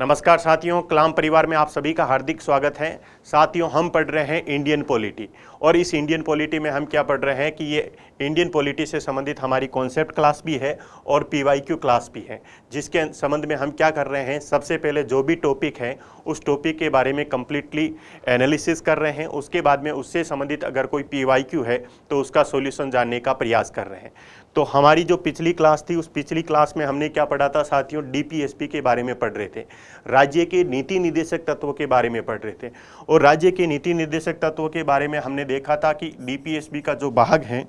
नमस्कार साथियों कलाम परिवार में आप सभी का हार्दिक स्वागत है साथियों हम पढ़ रहे हैं इंडियन पॉलिटी और इस इंडियन पॉलिटी में हम क्या पढ़ रहे हैं कि ये इंडियन पॉलिटी से संबंधित हमारी कॉन्सेप्ट क्लास भी है और पीवाईक्यू क्लास भी है जिसके संबंध में हम क्या कर रहे हैं सबसे पहले जो भी टॉपिक है उस टॉपिक के बारे में कम्प्लीटली एनालिसिस कर रहे हैं उसके बाद में उससे संबंधित अगर कोई पी है तो उसका सोल्यूशन जानने का प्रयास कर रहे हैं तो हमारी जो पिछली क्लास थी उस पिछली क्लास में हमने क्या पढ़ा था साथियों डीपीएसपी के बारे में पढ़ रहे थे राज्य के नीति निदेशक तत्वों के बारे में पढ़ रहे थे और राज्य के नीति निदेशक तत्वों के बारे में हमने देखा था कि डीपीएसपी का जो भाग है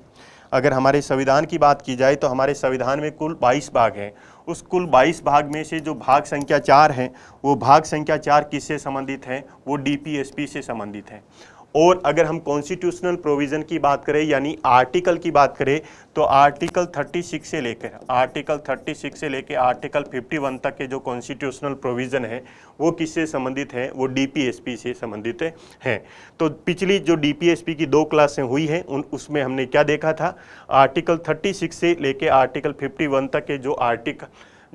अगर हमारे संविधान की बात की जाए तो हमारे संविधान में कुल बाईस भाग हैं उस कुल 22 भाग में से जो भाग संख्या चार हैं वो भाग संख्या चार किससे संबंधित हैं वो डी से संबंधित हैं और अगर हम कॉन्स्टिट्यूशनल प्रोविज़न की बात करें यानी आर्टिकल की बात करें तो आर्टिकल 36 से लेकर आर्टिकल 36 से लेकर आर्टिकल 51 तक के जो कॉन्स्टिट्यूशनल प्रोविज़न है वो किससे संबंधित हैं वो डीपीएसपी से संबंधित हैं तो पिछली जो डीपीएसपी की दो क्लासें हुई हैं उन उसमें हमने क्या देखा था आर्टिकल 36 से लेकर आर्टिकल 51 तक के जो आर्टिकल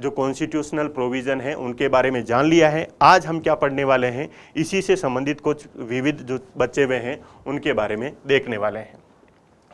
जो कॉन्स्टिट्यूशनल प्रोविज़न है उनके बारे में जान लिया है आज हम क्या पढ़ने वाले हैं इसी से संबंधित कुछ विविध जो बचे हुए हैं उनके बारे में देखने वाले हैं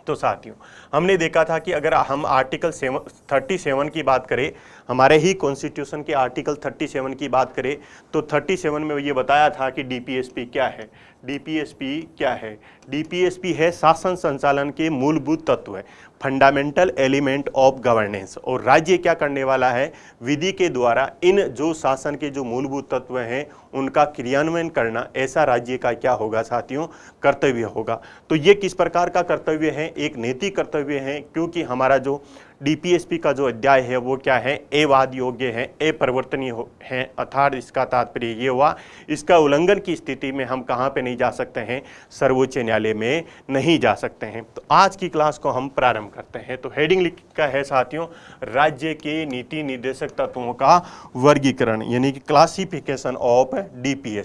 तो साथियों हमने देखा था कि अगर हम आर्टिकल सेवन थर्टी सेवन की बात करें हमारे ही कॉन्स्टिट्यूशन के आर्टिकल थर्टी सेवन की बात करें तो थर्टी सेवन में ये बताया था कि डीपीएसपी क्या है डीपीएसपी क्या है डीपीएसपी है शासन संचालन के मूलभूत तत्व है फंडामेंटल एलिमेंट ऑफ गवर्नेंस और राज्य क्या करने वाला है विधि के द्वारा इन जो शासन के जो मूलभूत तत्व हैं उनका क्रियान्वयन करना ऐसा राज्य का क्या होगा साथियों कर्तव्य होगा तो ये किस प्रकार का कर्तव्य है एक नैतिक कर्तव्य है क्योंकि हमारा जो डीपीएसपी का जो अध्याय है वो क्या है एवाद योग्य है ए परिवर्तनीय है अर्थात इसका तात्पर्य ये हुआ इसका उल्लंघन की स्थिति में हम कहाँ पे नहीं जा सकते हैं सर्वोच्च न्यायालय में नहीं जा सकते हैं तो आज की क्लास को हम प्रारंभ करते हैं तो हेडिंग लिख का है साथियों राज्य के नीति निर्देशक तत्वों का वर्गीकरण यानी कि क्लासिफिकेशन ऑफ डी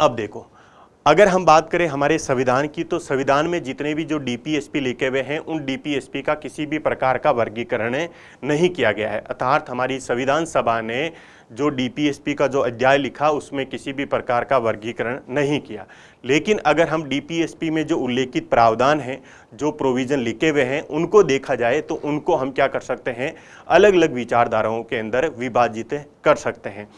अब देखो अगर हम बात करें हमारे संविधान की तो संविधान में जितने भी जो डीपीएसपी लिखे हुए हैं उन डीपीएसपी का किसी भी प्रकार का वर्गीकरण नहीं किया गया है अर्थात हमारी संविधान सभा ने जो डीपीएसपी का जो अध्याय लिखा उसमें किसी भी प्रकार का वर्गीकरण नहीं किया लेकिन अगर हम डीपीएसपी में जो उल्लेखित प्रावधान हैं जो प्रोविज़न लिखे हुए हैं उनको देखा जाए तो उनको हम क्या कर सकते हैं अलग अलग विचारधाराओं के अंदर विभाजित कर सकते हैं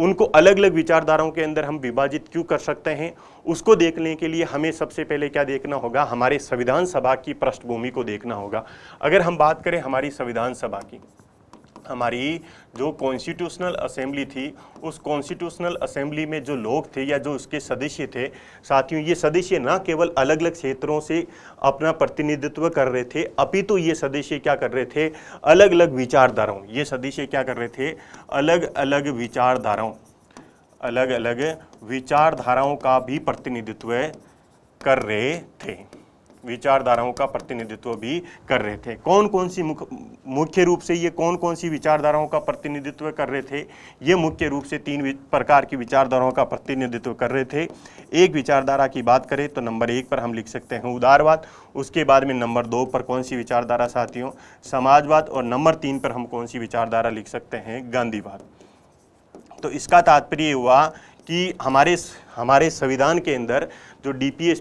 उनको अलग अलग विचारधाराओं के अंदर हम विभाजित क्यों कर सकते हैं उसको देखने के लिए हमें सबसे पहले क्या देखना होगा हमारे संविधान सभा की पृष्ठभूमि को देखना होगा अगर हम बात करें हमारी संविधान सभा की हमारी जो कॉन्स्टिट्यूशनल असेंबली थी उस कॉन्स्टिट्यूशनल असेंबली में जो लोग थे या जो उसके सदस्य थे साथियों ये सदस्य ना केवल अलग अलग क्षेत्रों से अपना प्रतिनिधित्व कर रहे थे अपितु तो ये सदस्य क्या कर रहे थे अलग अलग विचारधाराओं ये सदस्य क्या कर रहे थे अलग अलग विचारधाराओं अलग अलग विचारधाराओं का भी प्रतिनिधित्व कर रहे थे विचारधाराओं का प्रतिनिधित्व भी कर रहे थे कौन कौन सी मुख्य रूप से ये कौन कौन सी विचारधाराओं का प्रतिनिधित्व कर रहे थे ये मुख्य रूप से तीन प्रकार की विचारधाराओं का प्रतिनिधित्व कर रहे थे एक विचारधारा की बात करें तो नंबर एक पर हम लिख सकते हैं उदारवाद उसके बाद में नंबर दो पर कौन सी विचारधारा साथियों समाजवाद और नंबर तीन पर हम कौन सी विचारधारा लिख सकते हैं गांधीवाद तो इसका तात्पर्य हुआ कि हमारे हमारे संविधान के अंदर जो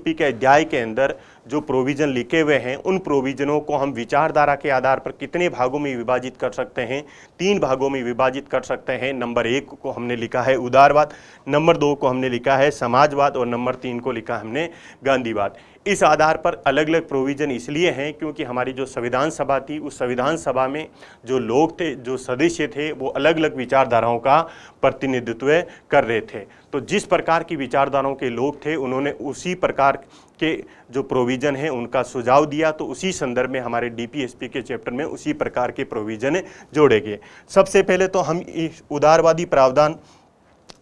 पी के अध्याय के अंदर जो प्रोविज़न लिखे हुए हैं उन प्रोविज़नों को हम विचारधारा के आधार पर कितने भागों में विभाजित कर सकते हैं तीन भागों में विभाजित कर सकते हैं नंबर एक को हमने लिखा है उदारवाद नंबर दो को हमने लिखा है समाजवाद और नंबर तीन को लिखा हमने गांधीवाद इस आधार पर अलग अलग प्रोविज़न इसलिए हैं क्योंकि हमारी जो संविधान सभा थी उस संविधान सभा में जो लोग थे जो सदस्य थे वो अलग अलग विचारधाराओं का प्रतिनिधित्व कर रहे थे तो जिस प्रकार की विचारधाराओं के लोग थे उन्होंने उसी प्रकार के जो प्रोविज़न है उनका सुझाव दिया तो उसी संदर्भ में हमारे डीपीएसपी के चैप्टर में उसी प्रकार के प्रोविज़न जोड़े गए सबसे पहले तो हम इस उदारवादी प्रावधान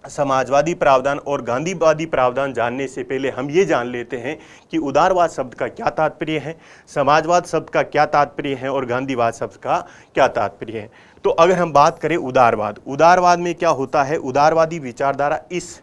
समाजवादी प्रावधान और गांधीवादी प्रावधान जानने से पहले हम ये जान लेते हैं कि उदारवाद शब्द का क्या तात्पर्य है समाजवाद शब्द का क्या तात्पर्य है और गांधीवाद शब्द का क्या तात्पर्य है तो अगर हम बात करें उदारवाद उदारवाद में क्या होता है उदारवादी विचारधारा इस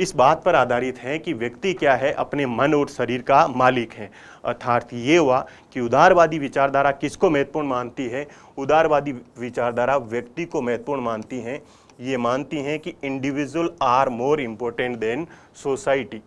इस बात पर आधारित हैं कि व्यक्ति क्या है अपने मन और शरीर का मालिक है अर्थार्थ ये हुआ कि उदारवादी विचारधारा किसको महत्वपूर्ण मानती है उदारवादी विचारधारा व्यक्ति को महत्वपूर्ण मानती है ये मानती हैं कि individual are more important than society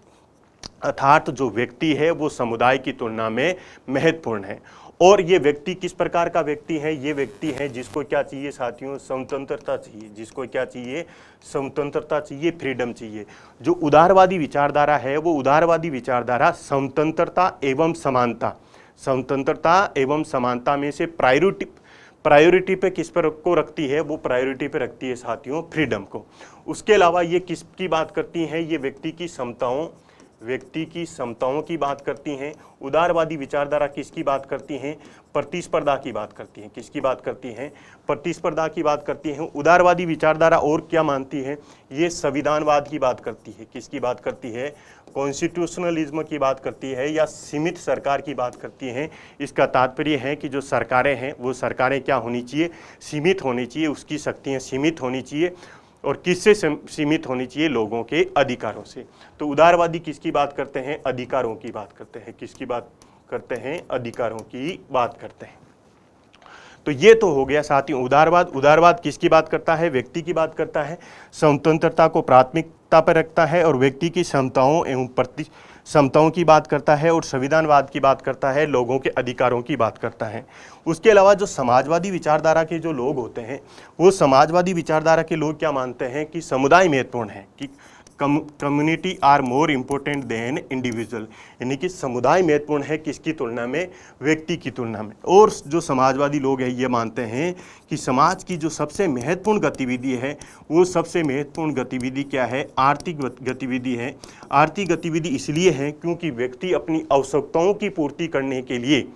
अर्थात जो व्यक्ति है वो समुदाय की तुलना में महत्वपूर्ण है और ये व्यक्ति किस प्रकार का व्यक्ति है ये व्यक्ति है जिसको क्या चाहिए साथियों स्वतंत्रता चाहिए जिसको क्या चाहिए स्वतंत्रता चाहिए फ्रीडम चाहिए जो उदारवादी विचारधारा है वो उदारवादी विचारधारा स्वतंत्रता एवं समानता स्वतंत्रता एवं समानता में से प्रायोरिटी प्रायोरिटी पे किस पर को रखती है वो प्रायोरिटी पे रखती है साथियों फ्रीडम को उसके अलावा ये किसकी बात करती हैं ये व्यक्ति की क्षमताओं व्यक्ति की समताओं की बात करती हैं उदारवादी विचारधारा किसकी बात करती हैं प्रतिस्पर्धा की बात करती हैं किसकी बात करती हैं प्रतिस्पर्धा की बात करती हैं उदारवादी विचारधारा और क्या मानती है ये संविधानवाद की बात करती है किसकी बात करती है कॉन्स्टिट्यूशनलिज्म की बात करती है या सीमित सरकार की बात करती हैं इसका तात्पर्य है कि जो सरकारें हैं वो सरकारें क्या होनी चाहिए सीमित होनी चाहिए उसकी शक्तियाँ सीमित होनी चाहिए और किससे सीमित होनी चाहिए लोगों के अधिकारों से तो उदारवादी किसकी बात करते हैं अधिकारों की बात करते हैं किसकी बात करते हैं अधिकारों की बात करते हैं तो ये तो हो गया साथियों उदारवाद उदारवाद किसकी बात करता है व्यक्ति की बात करता है स्वतंत्रता को प्राथमिकता पर रखता है और व्यक्ति की क्षमताओं एवं प्रति समताओं की बात करता है और संविधानवाद की बात करता है लोगों के अधिकारों की बात करता है उसके अलावा जो समाजवादी विचारधारा के जो लोग होते हैं वो समाजवादी विचारधारा के लोग क्या मानते हैं कि समुदाय महत्वपूर्ण है कि community are more important than individual यानी कि समुदाय महत्वपूर्ण है किसकी तुलना में व्यक्ति की तुलना में और जो समाजवादी लोग हैं ये मानते हैं कि समाज की जो सबसे महत्वपूर्ण गतिविधि है वो सबसे महत्वपूर्ण गतिविधि क्या है आर्थिक गतिविधि है आर्थिक गतिविधि इसलिए है क्योंकि व्यक्ति अपनी आवश्यकताओं की पूर्ति करने के लिए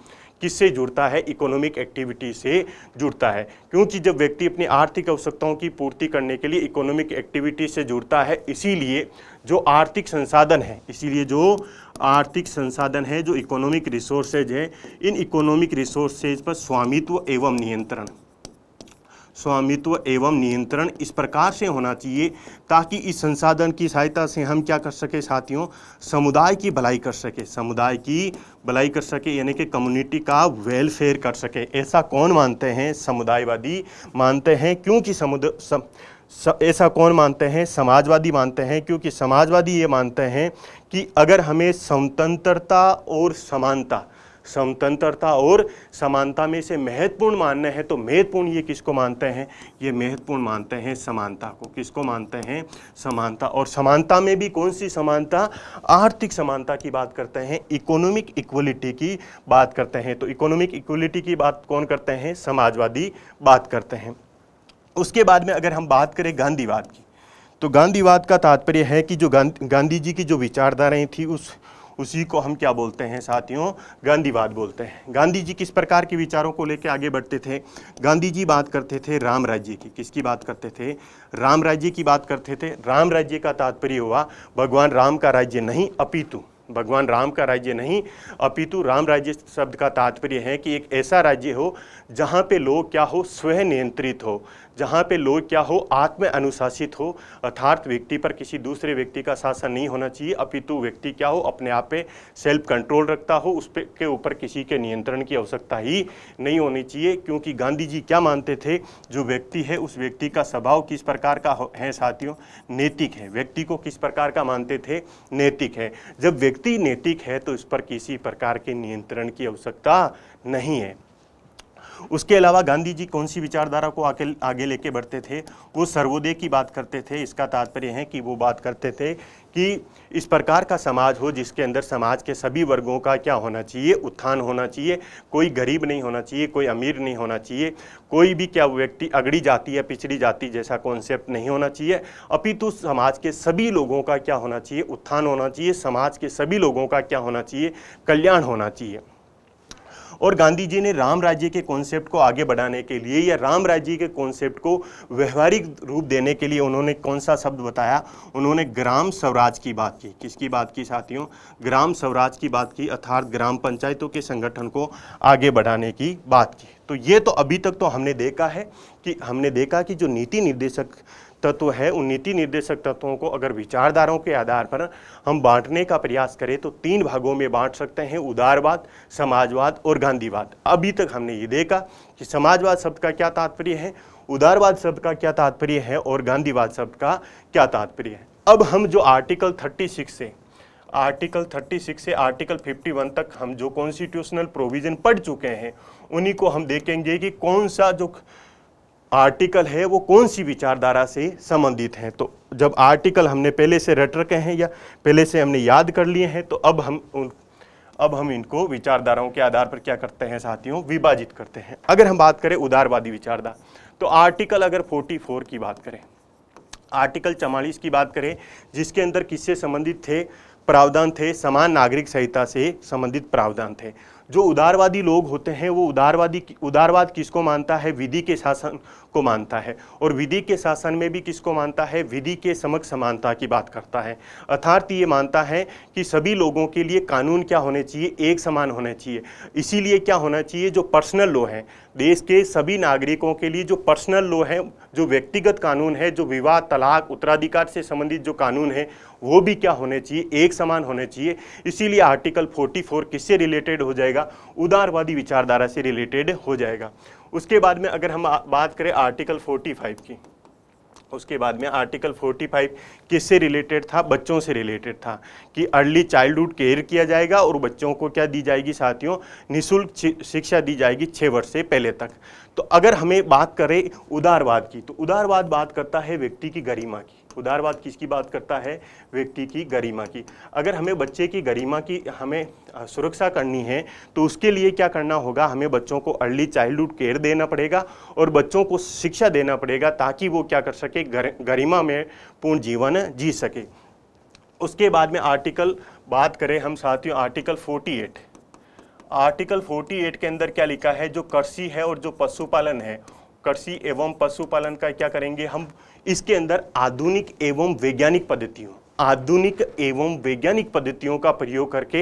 किससे जुड़ता है इकोनॉमिक एक्टिविटी से जुड़ता है क्योंकि जब व्यक्ति अपनी आर्थिक आवश्यकताओं की पूर्ति करने के लिए इकोनॉमिक एक्टिविटी से जुड़ता है इसीलिए जो आर्थिक संसाधन है इसीलिए जो आर्थिक संसाधन है जो इकोनॉमिक रिसोर्सेज है इन इकोनॉमिक रिसोर्सेज पर स्वामित्व एवं नियंत्रण स्वामित्व एवं नियंत्रण इस प्रकार से होना चाहिए ताकि इस संसाधन की सहायता से हम क्या कर सके साथियों समुदाय की भलाई कर सके समुदाय की भलाई कर सके यानी कि कम्युनिटी का वेलफेयर कर सके ऐसा कौन मानते हैं समुदायवादी मानते हैं क्योंकि समुदाय सम, ऐसा कौन मानते हैं समाजवादी मानते हैं क्योंकि समाजवादी ये मानते हैं कि अगर हमें स्वतंत्रता और समानता स्वतंत्रता और समानता में से महत्वपूर्ण मानना है तो महत्वपूर्ण ये किसको मानते हैं ये महत्वपूर्ण मानते हैं समानता को किसको मानते हैं समानता और समानता में भी कौन सी समानता आर्थिक समानता की बात करते हैं इकोनॉमिक इक्वलिटी की बात करते हैं तो इकोनॉमिक इक्वलिटी की बात कौन करते हैं समाजवादी बात करते हैं उसके बाद में अगर हम बात करें गांधीवाद की तो गांधीवाद का तात्पर्य है कि जो गांधी जी की जो विचारधाराएं थी उस उसी को हम क्या बोलते हैं साथियों गांधीवाद बोलते हैं गांधी जी किस प्रकार के विचारों को लेकर आगे बढ़ते थे गांधी जी बात करते थे राम राज्य की किसकी बात करते थे राम राज्य की बात करते थे राम राज्य का तात्पर्य हुआ भगवान राम का राज्य नहीं अपितु भगवान राम का राज्य नहीं अपितु राम राज्य शब्द का तात्पर्य है कि एक ऐसा राज्य हो जहाँ पे लोग क्या हो स्वयं नियंत्रित हो जहाँ पे लोग क्या हो आत्म अनुशासित हो अर्थार्थ व्यक्ति पर किसी दूसरे व्यक्ति का शासन नहीं होना चाहिए अपितु व्यक्ति क्या हो अपने आप पे सेल्फ कंट्रोल रखता हो उस पे के ऊपर किसी के नियंत्रण की आवश्यकता ही नहीं होनी चाहिए क्योंकि गांधी जी क्या मानते थे जो व्यक्ति है उस व्यक्ति का स्वभाव किस प्रकार का है साथियों नैतिक है व्यक्ति को किस प्रकार का मानते थे नैतिक है जब व्यक्ति नैतिक है तो इस पर किसी प्रकार के नियंत्रण की आवश्यकता नहीं है उसके अलावा गांधी जी कौन सी विचारधारा को आके आगे लेके बढ़ते थे वो सर्वोदय की बात करते थे इसका तात्पर्य है कि वो बात करते थे कि इस प्रकार का समाज हो जिसके अंदर समाज के सभी वर्गों का क्या होना चाहिए उत्थान होना चाहिए कोई गरीब नहीं होना चाहिए कोई अमीर नहीं होना चाहिए कोई भी क्या व्यक्ति अगड़ी जाति या पिछड़ी जाति जैसा कॉन्सेप्ट नहीं होना चाहिए अपितु समाज के सभी लोगों का क्या होना चाहिए उत्थान होना चाहिए समाज के सभी लोगों का क्या होना चाहिए कल्याण होना चाहिए और गांधी जी ने राम राज्य के कॉन्सेप्ट को आगे बढ़ाने के लिए या राम राज्य के कॉन्सेप्ट को व्यवहारिक रूप देने के लिए उन्होंने कौन सा शब्द बताया उन्होंने ग्राम स्वराज की बात की किसकी बात की साथियों ग्राम स्वराज की बात की अर्थात ग्राम पंचायतों के संगठन को आगे बढ़ाने की बात की तो ये तो अभी तक तो हमने देखा है कि हमने देखा कि जो नीति निर्देशक तत्व है उन नीति निर्देशक तत्वों को अगर विचारधाराओं के आधार पर हम बांटने का प्रयास करें तो तीन भागों में बांट सकते हैं उदारवाद समाजवाद और गांधीवाद अभी तक हमने ये देखा कि समाजवाद शब्द का क्या तात्पर्य है उदारवाद शब्द का क्या तात्पर्य है और गांधीवाद शब्द का क्या तात्पर्य है अब हम जो आर्टिकल सिक्स से आर्टिकल 36 से आर्टिकल 51 तक हम जो कॉन्स्टिट्यूशनल प्रोविज़न पढ़ चुके हैं उन्हीं को हम देखेंगे कि कौन सा जो आर्टिकल है वो कौन सी विचारधारा से संबंधित हैं तो जब आर्टिकल हमने पहले से रट रखे हैं या पहले से हमने याद कर लिए हैं तो अब हम उन अब हम इनको विचारधाराओं के आधार पर क्या करते हैं साथियों विभाजित करते हैं अगर हम बात करें उदारवादी विचारधारा तो आर्टिकल अगर 44 की बात करें आर्टिकल चवालीस की बात करें जिसके अंदर किससे संबंधित थे प्रावधान थे समान नागरिक संहिता से संबंधित प्रावधान थे जो उदारवादी लोग होते हैं वो उदारवादी उदारवाद किसको मानता है विधि के शासन को मानता है और विधि के शासन में भी किसको मानता है विधि के समक्ष समानता की बात करता है अर्थार्थ ये मानता है कि सभी लोगों के लिए कानून क्या होने चाहिए एक समान होने चाहिए इसीलिए क्या होना चाहिए जो पर्सनल लॉ हैं देश के सभी नागरिकों के लिए जो पर्सनल लॉ है जो व्यक्तिगत कानून है जो विवाह तलाक उत्तराधिकार से संबंधित जो कानून है वो भी क्या होने चाहिए एक समान होने चाहिए इसीलिए आर्टिकल 44 किससे रिलेटेड हो जाएगा उदारवादी विचारधारा से रिलेटेड हो जाएगा उसके बाद में अगर हम बात करें आर्टिकल 45 की उसके बाद में आर्टिकल 45 किससे रिलेटेड था बच्चों से रिलेटेड था कि अर्ली चाइल्डहुड केयर किया जाएगा और बच्चों को क्या दी जाएगी साथियों निःशुल्क शिक्षा दी जाएगी छः वर्ष से पहले तक तो अगर हमें बात करें उदारवाद की तो उदारवाद बात करता है व्यक्ति की गरिमा की उदारवाद किसकी बात करता है व्यक्ति की गरिमा की अगर हमें बच्चे की गरिमा की हमें सुरक्षा करनी है तो उसके लिए क्या करना होगा हमें बच्चों को अर्ली चाइल्डहुड केयर देना पड़ेगा और बच्चों को शिक्षा देना पड़ेगा ताकि वो क्या कर सके गर, गरिमा में पूर्ण जीवन जी सके उसके बाद में आर्टिकल बात करें हम साथियों आर्टिकल 48 आर्टिकल 48 के अंदर क्या लिखा है जो कृषि है और जो पशुपालन है कृषि एवं पशुपालन का क्या करेंगे हम इसके अंदर आधुनिक एवं वैज्ञानिक पद्धतियों आधुनिक एवं वैज्ञानिक पद्धतियों का प्रयोग करके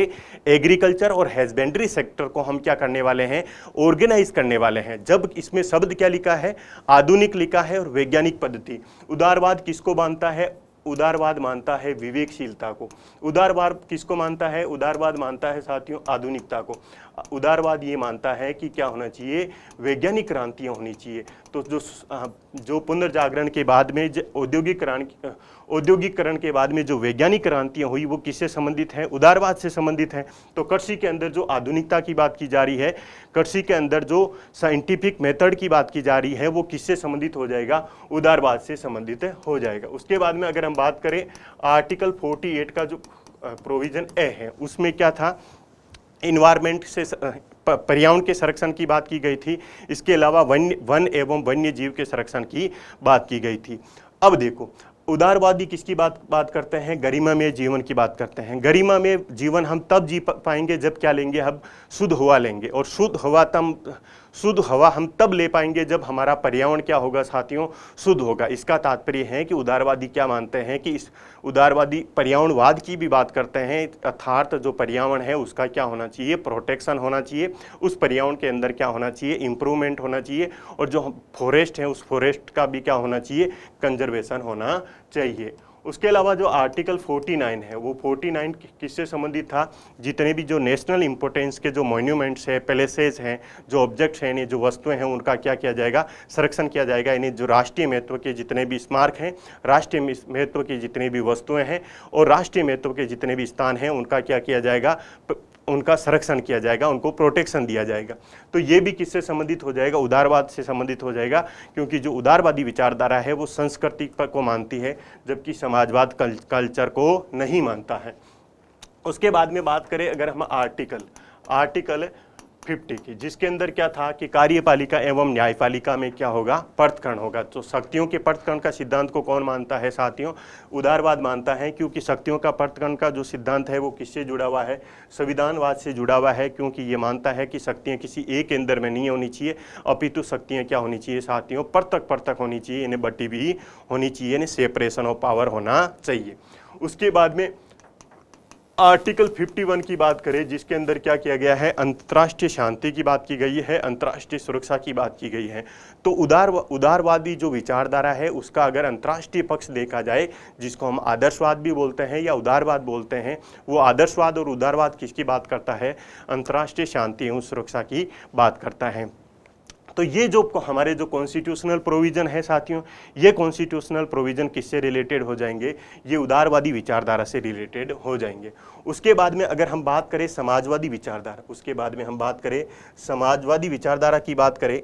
एग्रीकल्चर और हेजबेंड्री सेक्टर को हम क्या करने वाले हैं ऑर्गेनाइज करने वाले हैं जब इसमें शब्द क्या लिखा है आधुनिक लिखा है और वैज्ञानिक पद्धति उदारवाद किसको मानता है उदारवाद मानता है विवेकशीलता को उदारवाद किसको मानता है उदारवाद मानता है साथियों आधुनिकता को उदारवाद ये मानता है कि क्या होना चाहिए वैज्ञानिक क्रांतियाँ होनी चाहिए तो जो जो पुनर्जागरण के बाद में औद्योगिक औद्योगिकरण के बाद में जो वैज्ञानिक क्रांतियाँ हुई वो किससे संबंधित हैं उदारवाद से संबंधित हैं तो कृषि के अंदर जो आधुनिकता की बात की जा रही है कृषि के अंदर जो साइंटिफिक मेथड की बात की जा रही है वो किससे संबंधित हो जाएगा उदारवाद से संबंधित हो जाएगा उसके बाद में अगर हम बात करें आर्टिकल फोर्टी का जो प्रोविज़न ए है उसमें क्या था इन्वायरमेंट से पर्यावरण के संरक्षण की बात की गई थी इसके अलावा वन्य वन एवं वन्य जीव के संरक्षण की बात की गई थी अब देखो उदारवादी किसकी बात बात करते हैं गरिमा में जीवन की बात करते हैं गरिमा में जीवन हम तब जी पाएंगे जब क्या लेंगे हम शुद्ध हवा लेंगे और शुद्ध हवा तम शुद्ध हवा हम तब ले पाएंगे जब हमारा पर्यावरण क्या होगा साथियों शुद्ध होगा इसका तात्पर्य है कि उदारवादी क्या मानते हैं कि इस उदारवादी पर्यावरणवाद की भी बात करते हैं अर्थार्थ जो पर्यावरण है उसका क्या होना चाहिए प्रोटेक्शन होना चाहिए उस पर्यावरण के अंदर क्या होना चाहिए इम्प्रूवमेंट होना चाहिए और जो फॉरेस्ट है उस फॉरेस्ट का भी क्या होना चाहिए कंजर्वेशन होना चाहिए उसके अलावा जो आर्टिकल 49 है वो 49 किससे संबंधित था जितने भी जो नेशनल इंपोर्टेंस के जो मोन्यूमेंट्स हैं पैलेसेज हैं जो ऑब्जेक्ट्स हैं जो वस्तुएं हैं उनका क्या किया जाएगा संरक्षण किया जाएगा यानी जो राष्ट्रीय महत्व के जितने भी स्मारक हैं राष्ट्रीय महत्व की जितनी भी वस्तुएँ हैं और राष्ट्रीय महत्व के जितने भी स्थान हैं उनका क्या किया जाएगा उनका संरक्षण किया जाएगा उनको प्रोटेक्शन दिया जाएगा तो ये भी किससे संबंधित हो जाएगा उदारवाद से संबंधित हो जाएगा क्योंकि जो उदारवादी विचारधारा है वो संस्कृति को मानती है जबकि समाजवाद कल, कल्चर को नहीं मानता है उसके बाद में बात करें अगर हम आर्टिकल आर्टिकल फिफ्टी की जिसके अंदर क्या था कि कार्यपालिका एवं न्यायपालिका में क्या होगा पर्थकरण होगा तो शक्तियों के पर्थकरण का सिद्धांत को कौन मानता है साथियों उदारवाद मानता है क्योंकि शक्तियों का पर्थकरण का जो सिद्धांत है वो किससे जुड़ा हुआ है संविधानवाद से जुड़ा हुआ है क्योंकि ये मानता है कि शक्तियाँ किसी एक केंद्र में नहीं होनी चाहिए अपितु शक्तियाँ क्या होनी चाहिए साथियों पर्थक पर्थक होनी चाहिए इन्हें बट्टी भी होनी चाहिए इन्हें सेपरेशन ऑफ पावर होना चाहिए उसके बाद में आर्टिकल 51 की बात करें जिसके अंदर क्या किया गया है अंतर्राष्ट्रीय शांति की बात की गई है अंतर्राष्ट्रीय सुरक्षा की बात की गई है तो उदार उदारवादी जो विचारधारा है उसका अगर अंतर्राष्ट्रीय पक्ष देखा जाए जिसको हम आदर्शवाद भी बोलते हैं या उदारवाद बोलते हैं वो आदर्शवाद और उदारवाद किसकी बात करता है अंतर्राष्ट्रीय शांति एवं सुरक्षा की बात करता है तो ये जो हमारे जो कॉन्स्टिट्यूशनल प्रोविज़न है साथियों ये कॉन्स्टिट्यूशनल प्रोविज़न किससे रिलेटेड हो जाएंगे ये उदारवादी विचारधारा से रिलेटेड हो जाएंगे उसके बाद में अगर हम बात करें समाजवादी विचारधारा उसके बाद में हम बात करें समाजवादी विचारधारा की बात करें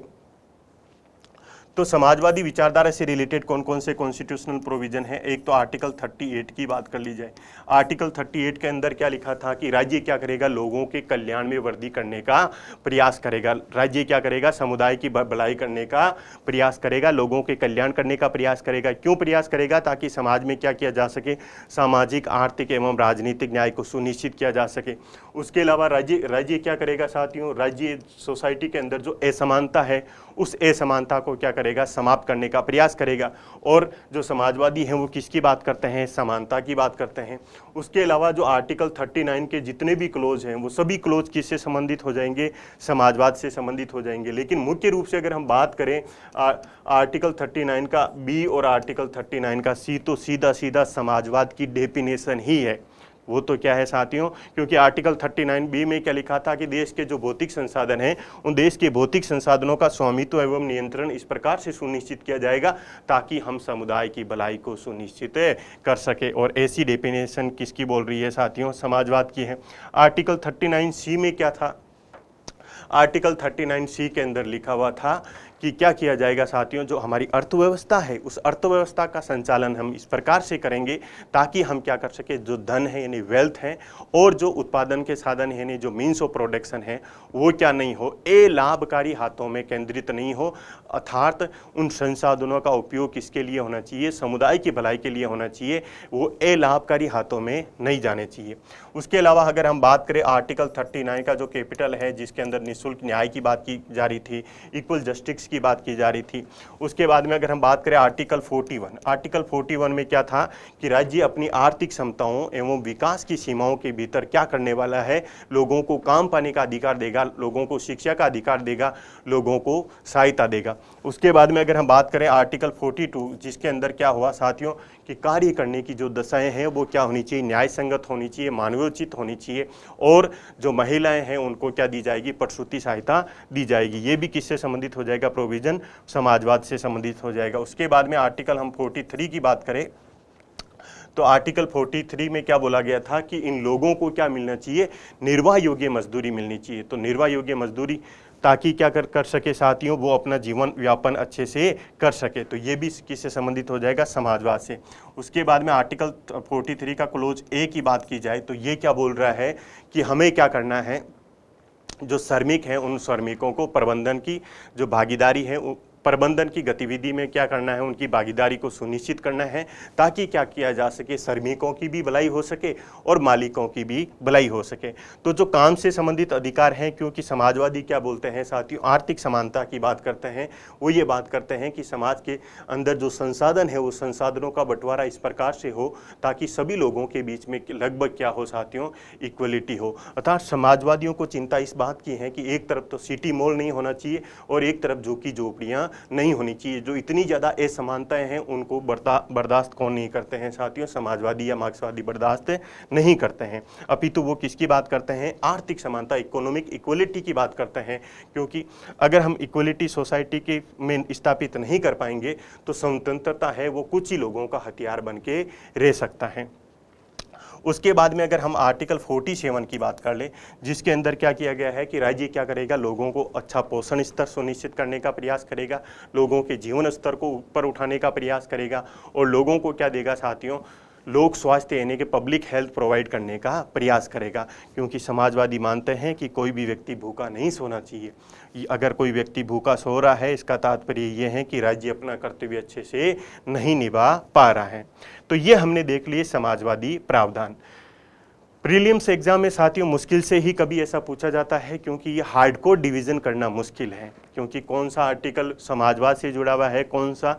तो समाजवादी विचारधारा से रिलेटेड कौन कौन से कॉन्स्टिट्यूशनल प्रोविजन है एक तो आर्टिकल 38 की बात कर ली जाए आर्टिकल 38 के अंदर क्या लिखा था कि राज्य क्या करेगा लोगों के कल्याण में वृद्धि करने का प्रयास करेगा राज्य क्या करेगा समुदाय की भलाई करने का प्रयास करेगा लोगों के कल्याण करने का प्रयास करेगा क्यों प्रयास करेगा ताकि समाज में क्या किया जा सके सामाजिक आर्थिक एवं राजनीतिक न्याय को सुनिश्चित किया जा सके उसके अलावा राज्य राज्य क्या करेगा साथियों राज्य सोसाइटी के अंदर जो असमानता है उस असमानता को क्या करेगा समाप्त करने का प्रयास करेगा और जो समाजवादी हैं वो किसकी बात करते हैं समानता की बात करते हैं उसके अलावा जो आर्टिकल 39 के जितने भी क्लोज हैं वो सभी क्लोज किससे संबंधित हो जाएंगे समाजवाद से संबंधित हो जाएंगे लेकिन मुख्य रूप से अगर हम बात करें आ, आर्टिकल 39 का बी और आर्टिकल 39 का सी तो सीधा सीधा समाजवाद की डेफिनेशन ही है वो तो क्या है साथियों क्योंकि आर्टिकल 39 बी में क्या लिखा था कि देश के जो भौतिक संसाधन हैं उन देश के भौतिक संसाधनों का स्वामित्व एवं नियंत्रण इस प्रकार से सुनिश्चित किया जाएगा ताकि हम समुदाय की भलाई को सुनिश्चित कर सके और ऐसी डेफिनेशन किसकी बोल रही है साथियों समाजवाद की है आर्टिकल 39 सी में क्या था आर्टिकल 39 सी के अंदर लिखा हुआ था कि क्या किया जाएगा साथियों जो हमारी अर्थव्यवस्था है उस अर्थव्यवस्था का संचालन हम इस प्रकार से करेंगे ताकि हम क्या कर सके जो धन है यानी वेल्थ है और जो उत्पादन के साधन यानी जो मीन्स ऑफ प्रोडक्शन है वो क्या नहीं हो ए लाभकारी हाथों में केंद्रित नहीं हो अर्थात उन संसाधनों का उपयोग किसके लिए होना चाहिए समुदाय की भलाई के लिए होना चाहिए वो ए लाभकारी हाथों में नहीं जाने चाहिए उसके अलावा अगर हम बात करें आर्टिकल थर्टी का जो कैपिटल है जिसके अंदर निःशुल्क न्याय की बात की जा रही थी इक्वल जस्टिस की बात की जा रही थी उसके बाद में अगर हम बात करें आर्टिकल 41 आर्टिकल 41 में क्या था कि राज्य अपनी आर्थिक क्षमताओं एवं विकास की सीमाओं के भीतर क्या करने वाला है लोगों को काम पाने का अधिकार देगा लोगों को शिक्षा का अधिकार देगा लोगों को सहायता देगा उसके बाद में अगर हम बात करें आर्टिकल 42 जिसके अंदर क्या हुआ साथियों कि कार्य करने की जो दशाएं हैं वो क्या होनी चाहिए न्याय संगत होनी चाहिए मानवोचित होनी चाहिए और जो महिलाएं हैं उनको क्या दी जाएगी प्रसूति सहायता दी जाएगी ये भी किससे संबंधित हो जाएगा प्रोविज़न समाजवाद से संबंधित हो जाएगा उसके बाद में आर्टिकल हम फोर्टी की बात करें तो आर्टिकल 43 में क्या बोला गया था कि इन लोगों को क्या मिलना चाहिए निर्वाह योग्य मजदूरी मिलनी चाहिए तो निर्वाह योग्य मजदूरी ताकि क्या कर कर सके साथियों वो अपना जीवन व्यापन अच्छे से कर सके तो ये भी किससे संबंधित हो जाएगा समाजवाद से उसके बाद में आर्टिकल 43 का क्लोज ए की बात की जाए तो ये क्या बोल रहा है कि हमें क्या करना है जो श्रमिक हैं उन श्रमिकों को प्रबंधन की जो भागीदारी है प्रबंधन की गतिविधि में क्या करना है उनकी भागीदारी को सुनिश्चित करना है ताकि क्या किया जा सके श्रमिकों की भी भलाई हो सके और मालिकों की भी भलाई हो सके तो जो काम से संबंधित अधिकार हैं क्योंकि समाजवादी क्या बोलते हैं साथियों आर्थिक समानता की बात करते हैं वो ये बात करते हैं कि समाज के अंदर जो संसाधन है वो संसाधनों का बंटवारा इस प्रकार से हो ताकि सभी लोगों के बीच में लगभग क्या हो साथियों इक्वलिटी हो अर्थात समाजवादियों को चिंता इस बात की है कि एक तरफ तो सिटी मॉल नहीं होना चाहिए और एक तरफ झुकी झोपड़ियाँ नहीं होनी चाहिए जो इतनी ज़्यादा असमानताएँ हैं उनको बर्दाश्त कौन नहीं करते हैं साथियों समाजवादी या मार्क्सवादी बर्दाश्त नहीं करते हैं अपितु वो किसकी बात करते हैं आर्थिक समानता इकोनॉमिक इक्वलिटी की बात करते हैं क्योंकि अगर हम इक्वलिटी सोसाइटी के में स्थापित नहीं कर पाएंगे तो स्वतंत्रता है वो कुछ ही लोगों का हथियार बन के रह सकता है उसके बाद में अगर हम आर्टिकल 47 की बात कर लें जिसके अंदर क्या किया गया है कि राज्य क्या करेगा लोगों को अच्छा पोषण स्तर सुनिश्चित करने का प्रयास करेगा लोगों के जीवन स्तर को ऊपर उठाने का प्रयास करेगा और लोगों को क्या देगा साथियों लोक स्वास्थ्य यानी कि पब्लिक हेल्थ प्रोवाइड करने का प्रयास करेगा क्योंकि समाजवादी मानते हैं कि कोई भी व्यक्ति भूखा नहीं सोना चाहिए अगर कोई व्यक्ति भूखा सो रहा है इसका तात्पर्य ये है कि राज्य अपना कर्तव्य अच्छे से नहीं निभा पा रहा है तो ये हमने देख लिए समाजवादी प्रावधान प्रीलिम्स एग्ज़ाम में साथियों मुश्किल से ही कभी ऐसा पूछा जाता है क्योंकि ये हार्डकोर डिवीज़न करना मुश्किल है क्योंकि कौन सा आर्टिकल समाजवाद से जुड़ा हुआ है कौन सा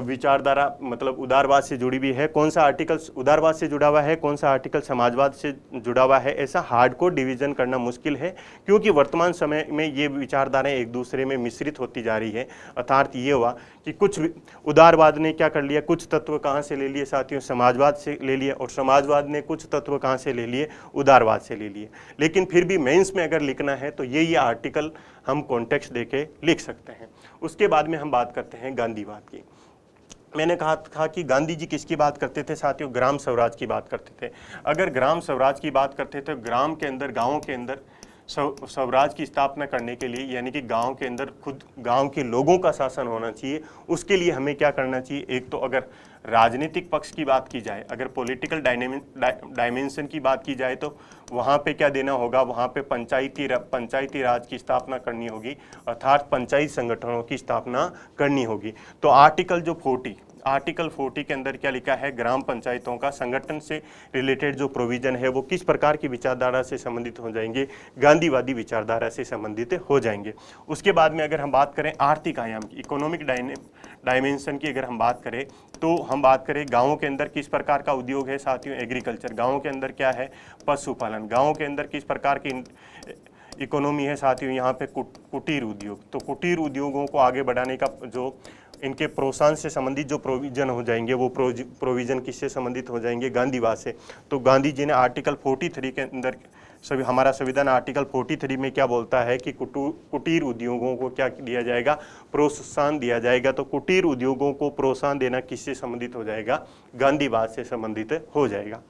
विचारधारा मतलब उदारवाद से जुड़ी हुई है कौन सा आर्टिकल उदारवाद से जुड़ा हुआ है कौन सा आर्टिकल समाजवाद से जुड़ा हुआ है ऐसा हार्ड को डिवीजन करना मुश्किल है क्योंकि वर्तमान समय में ये विचारधाराएं एक दूसरे में मिश्रित होती जा रही है अर्थार्थ ये हुआ कि कुछ उदारवाद ने क्या कर लिया कुछ तत्व कहाँ से ले लिए साथियों समाजवाद से ले लिए और समाजवाद ने कुछ तत्व कहाँ से ले लिए उदारवाद से ले लिए लेकिन फिर भी मेन्स में अगर लिखना है तो ये ये आर्टिकल हम कॉन्टेक्स्ट देके लिख सकते हैं उसके बाद में हम बात करते हैं गांधीवाद की मैंने कहा था कि गांधी जी किसकी बात करते थे साथियों ग्राम स्वराज की बात करते थे अगर ग्राम स्वराज की बात करते थे ग्राम के अंदर गाँव के अंदर स्व स्वराज की स्थापना करने के लिए यानी कि गांव के अंदर खुद गांव के लोगों का शासन होना चाहिए उसके लिए हमें क्या करना चाहिए एक तो अगर राजनीतिक पक्ष की बात की जाए अगर पॉलिटिकल डायमेंशन की बात की जाए तो वहाँ पे क्या देना होगा वहाँ पे पंचायती रा, पंचायती राज की स्थापना करनी होगी अर्थात पंचायत संगठनों की स्थापना करनी होगी तो आर्टिकल जो फोर्टी आर्टिकल 40 के अंदर क्या लिखा है ग्राम पंचायतों का संगठन से रिलेटेड जो प्रोविजन है वो किस प्रकार की विचारधारा से संबंधित हो जाएंगे गांधीवादी विचारधारा से संबंधित हो जाएंगे उसके बाद में अगर हम बात करें आर्थिक आयाम की इकोनॉमिक डायमेंशन की अगर हम बात करें तो हम बात करें गाँव के अंदर किस प्रकार का उद्योग है साथियों एग्रीकल्चर गाँव के अंदर क्या है पशुपालन गाँव के अंदर किस प्रकार की इकोनॉमी है साथियों यहाँ पे कुटीर उद्योग तो कुटीर उद्योगों को आगे बढ़ाने का जो इनके प्रोत्साहन से संबंधित जो प्रोविज़न हो जाएंगे वो प्रोविज़न किससे संबंधित हो जाएंगे गांधीवाद से तो गांधी जी ने आर्टिकल 43 के अंदर सभी हमारा संविधान आर्टिकल 43 में क्या बोलता है कि कुटीर उद्योगों को क्या दिया जाएगा प्रोत्साहन दिया जाएगा तो कुटीर उद्योगों को प्रोत्साहन देना किससे संबंधित हो जाएगा गांधीवाद से संबंधित हो जाएगा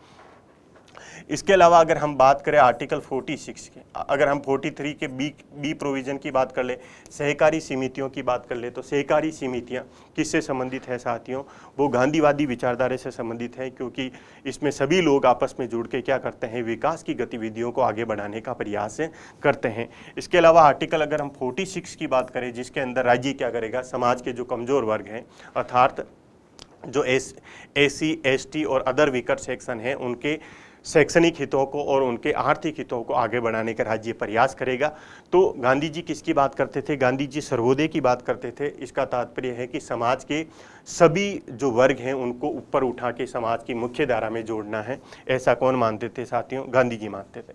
इसके अलावा अगर हम बात करें आर्टिकल 46 के अगर हम 43 के बी बी प्रोविज़न की बात कर ले सहकारी समितियों की बात कर ले तो सहकारी समितियाँ किससे संबंधित हैं साथियों वो गांधीवादी विचारधारा से संबंधित हैं क्योंकि इसमें सभी लोग आपस में जुड़ के क्या करते हैं विकास की गतिविधियों को आगे बढ़ाने का प्रयास करते हैं इसके अलावा आर्टिकल अगर हम फोर्टी की बात करें जिसके अंदर राज्य क्या करेगा समाज के जो कमज़ोर वर्ग हैं अर्थात जो S S C S T और अदर वीकर सेक्शन हैं उनके शैक्षणिक हितों को और उनके आर्थिक हितों को आगे बढ़ाने का राज्य प्रयास करेगा तो गांधी जी किसकी बात करते थे गांधी जी सर्वोदय की बात करते थे इसका तात्पर्य है कि समाज के सभी जो वर्ग हैं उनको ऊपर उठा के समाज की मुख्य धारा में जोड़ना है ऐसा कौन मानते थे साथियों गांधी जी मानते थे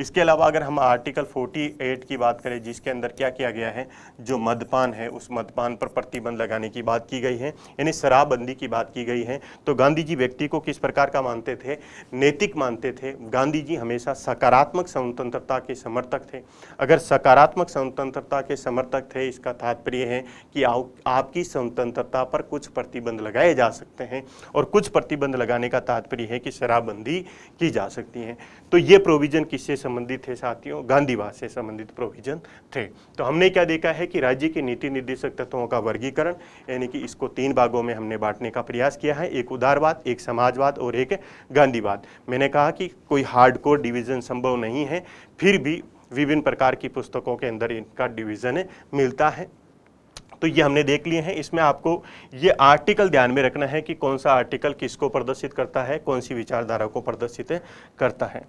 इसके अलावा अगर हम आर्टिकल 48 की बात करें जिसके अंदर क्या किया गया है जो मदपान है उस मदपान पर प्रतिबंध लगाने की बात की गई है यानी शराबबंदी की बात की गई है तो गांधी जी व्यक्ति को किस प्रकार का मानते थे नैतिक मानते थे गांधी जी हमेशा सकारात्मक स्वतंत्रता के समर्थक थे अगर सकारात्मक स्वतंत्रता के समर्थक थे इसका तात्पर्य है कि आपकी स्वतंत्रता पर कुछ कुछ प्रतिबंध लगाए जा सकते हैं और कुछ प्रतिबंध लगाने का तात्पर्य है कि शराबबंदी की जा सकती है तो ये प्रोविजन किससे संबंधित थे साथियों गांधीवाद से संबंधित प्रोविजन थे तो हमने क्या देखा है कि राज्य के नीति निर्देशक तत्वों का वर्गीकरण यानी कि इसको तीन भागों में हमने बांटने का प्रयास किया है एक उदारवाद एक समाजवाद और एक गांधीवाद मैंने कहा कि कोई हार्ड डिवीजन संभव नहीं है फिर भी विभिन्न प्रकार की पुस्तकों के अंदर इनका डिवीज़न मिलता है तो ये हमने देख लिए हैं इसमें आपको ये आर्टिकल ध्यान में रखना है कि कौन सा आर्टिकल किसको प्रदर्शित करता है कौन सी विचारधारा को प्रदर्शित करता है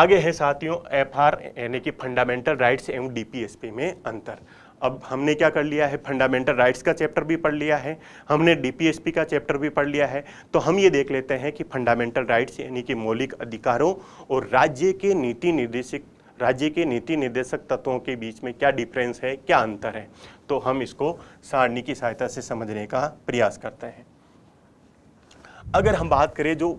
आगे है साथियों एफ आर यानी कि फंडामेंटल राइट्स एवं डीपीएसपी में अंतर अब हमने क्या कर लिया है फंडामेंटल राइट्स का चैप्टर भी पढ़ लिया है हमने डीपीएसपी का चैप्टर भी पढ़ लिया है तो हम ये देख लेते हैं कि फंडामेंटल राइट्स यानी कि मौलिक अधिकारों और राज्य के नीति निर्देशक राज्य के नीति निर्देशक तत्वों के बीच में क्या डिफरेंस है क्या अंतर है तो हम इसको सारणी की सहायता से समझने का प्रयास करते हैं अगर हम बात करें जो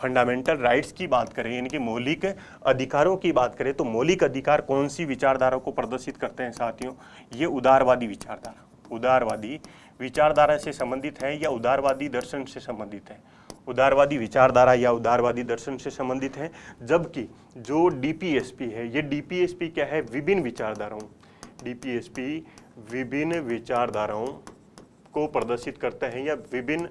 फंडामेंटल राइट्स की बात करें यानी कि मौलिक अधिकारों की बात करें तो मौलिक अधिकार कौन सी विचारधारा को प्रदर्शित करते हैं साथियों ये उदारवादी विचारधारा उदारवादी विचारधारा से संबंधित है या उदारवादी दर्शन से संबंधित है उदारवादी विचारधारा या उदारवादी दर्शन से संबंधित है जबकि जो डीपीएसपी है ये डीपीएसपी क्या है विभिन्न विचारधाराओं डीपीएसपी विभिन्न विचारधाराओं को प्रदर्शित करते हैं या विभिन्न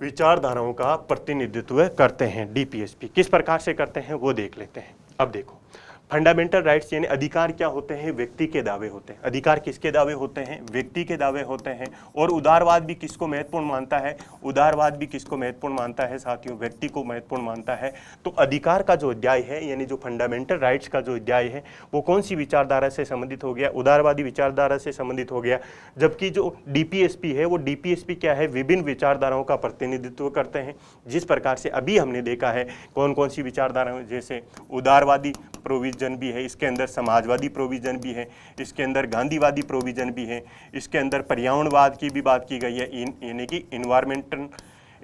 विचारधाराओं का प्रतिनिधित्व करते हैं डीपीएसपी किस प्रकार से करते हैं वो देख लेते हैं अब देखो फंडामेंटल राइट्स यानी अधिकार क्या होते हैं व्यक्ति के दावे होते हैं अधिकार किसके दावे होते हैं व्यक्ति के दावे होते हैं और उदारवाद भी किसको महत्वपूर्ण मानता है उदारवाद भी किसको महत्वपूर्ण मानता है साथियों व्यक्ति को महत्वपूर्ण मानता है तो अधिकार का जो अध्याय है यानी जो फंडामेंटल राइट्स का जो अध्याय है वो कौन सी विचारधारा से संबंधित हो गया उदारवादी विचारधारा से संबंधित हो गया जबकि जो डी है वो डी क्या है विभिन्न विचारधाराओं का प्रतिनिधित्व करते हैं जिस प्रकार से अभी हमने देखा है कौन कौन सी विचारधाराएं जैसे उदारवादी प्रोविज प्रोविज़न भी है इसके अंदर समाजवादी प्रोविज़न भी है इसके अंदर गांधीवादी प्रोविज़न भी है इसके अंदर पर्यावरणवाद की भी बात की गई है यानी कि इन्वायरमेंटल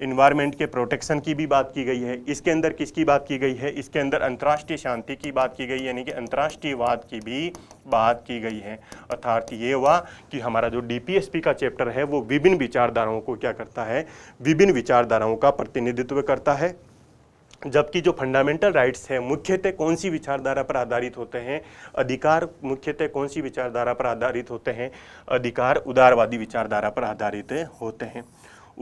इन्वायरमेंट के प्रोटेक्शन की भी बात की गई है इसके अंदर किसकी बात की गई है इसके अंदर अंतर्राष्ट्रीय शांति की बात की गई यानी कि अंतर्राष्ट्रीयवाद की भी बात की गई है अर्थात ये हुआ कि हमारा जो डीपीएसपी का चैप्टर है वो विभिन्न विचारधाराओं को क्या करता है विभिन्न विचारधाराओं का प्रतिनिधित्व करता है जबकि जो फंडामेंटल राइट्स हैं मुख्यतः कौन सी विचारधारा पर आधारित होते हैं अधिकार मुख्यतः कौन सी विचारधारा पर आधारित होते हैं अधिकार उदारवादी विचारधारा पर आधारित होते हैं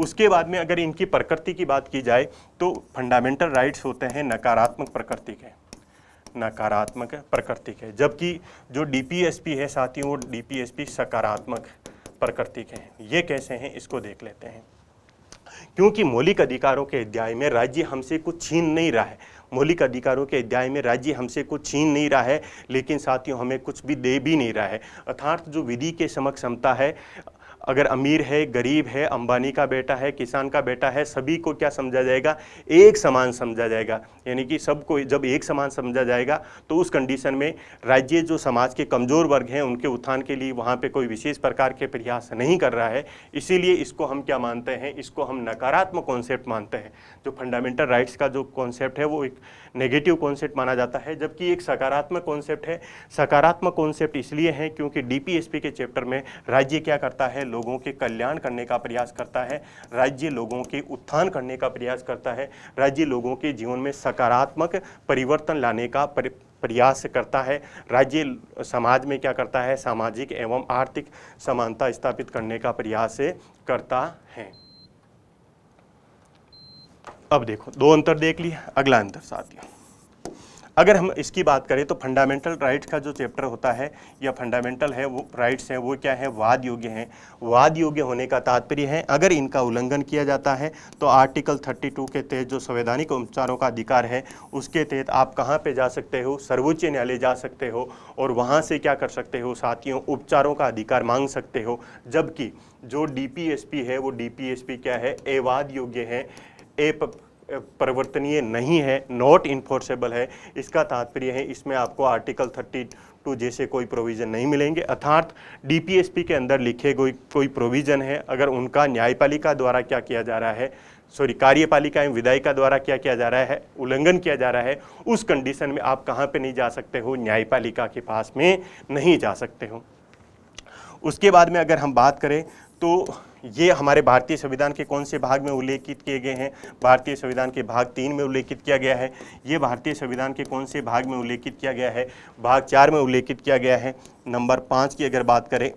उसके बाद में अगर इनकी प्रकृति की बात की जाए तो फंडामेंटल राइट्स होते हैं नकारात्मक प्रकृति के नकारात्मक प्रकृति के जबकि जो डी है साथियों वो डी सकारात्मक प्रकृति के हैं ये कैसे हैं इसको देख लेते हैं क्योंकि मौलिक अधिकारों के अध्याय में राज्य हमसे कुछ छीन नहीं रहा है मौलिक अधिकारों के अध्याय में राज्य हमसे कुछ छीन नहीं रहा है लेकिन साथियों हमें कुछ भी दे भी नहीं रहा है अर्थात जो विधि के समक्ष क्षमता है अगर अमीर है गरीब है अंबानी का बेटा है किसान का बेटा है सभी को क्या समझा जाएगा एक समान समझा जाएगा यानी कि सबको जब एक समान समझा जाएगा तो उस कंडीशन में राज्य जो समाज के कमज़ोर वर्ग हैं उनके उत्थान के लिए वहाँ पे कोई विशेष प्रकार के प्रयास नहीं कर रहा है इसीलिए इसको हम क्या मानते हैं इसको हम नकारात्मक कॉन्सेप्ट मानते हैं जो फंडामेंटल राइट्स का जो कॉन्सेप्ट है वो एक नेगेटिव कॉन्सेप्ट माना जाता है जबकि एक सकारात्मक कॉन्सेप्ट है सकारात्मक कॉन्सेप्ट इसलिए है क्योंकि डी के चैप्टर में राज्य क्या करता है लोगों के कल्याण करने का प्रयास करता है राज्य लोगों के उत्थान करने का प्रयास करता है राज्य लोगों के जीवन में सकारात्मक परिवर्तन लाने का प्रयास करता है राज्य समाज में क्या करता है सामाजिक एवं आर्थिक समानता स्थापित करने का प्रयास करता है अब देखो दो अंतर देख लिया अगला अंतर साथियों अगर हम इसकी बात करें तो फंडामेंटल राइट्स का जो चैप्टर होता है या फंडामेंटल है वो राइट्स हैं वो क्या है वाद योग्य हैं वाद योग्य होने का तात्पर्य है अगर इनका उल्लंघन किया जाता है तो आर्टिकल 32 के तहत जो संवैधानिक उपचारों का अधिकार है उसके तहत आप कहाँ पर जा सकते हो सर्वोच्च न्यायालय जा सकते हो और वहाँ से क्या कर सकते हो साथियों उपचारों का अधिकार मांग सकते हो जबकि जो डी है वो डी क्या है एवाद योग्य है ए परिवर्तनीय नहीं है नॉट इन्फोर्सेबल है इसका तात्पर्य है इसमें आपको आर्टिकल 32 जैसे कोई प्रोविज़न नहीं मिलेंगे अर्थात डीपीएसपी के अंदर लिखे कोई कोई प्रोविज़न है अगर उनका न्यायपालिका द्वारा क्या किया जा रहा है सॉरी कार्यपालिका एवं विधायिका द्वारा क्या किया जा रहा है उल्लंघन किया जा रहा है उस कंडीशन में आप कहाँ पर नहीं जा सकते हो न्यायपालिका के पास में नहीं जा सकते हो उसके बाद में अगर हम बात करें तो ये हमारे भारतीय संविधान के कौन से भाग में उल्लेखित किए गए हैं भारतीय संविधान के भाग तीन में उल्लेखित किया गया है ये भारतीय संविधान के कौन से भाग में उल्लेखित किया गया है भाग चार में उल्लेखित किया गया है नंबर पाँच की अगर बात करें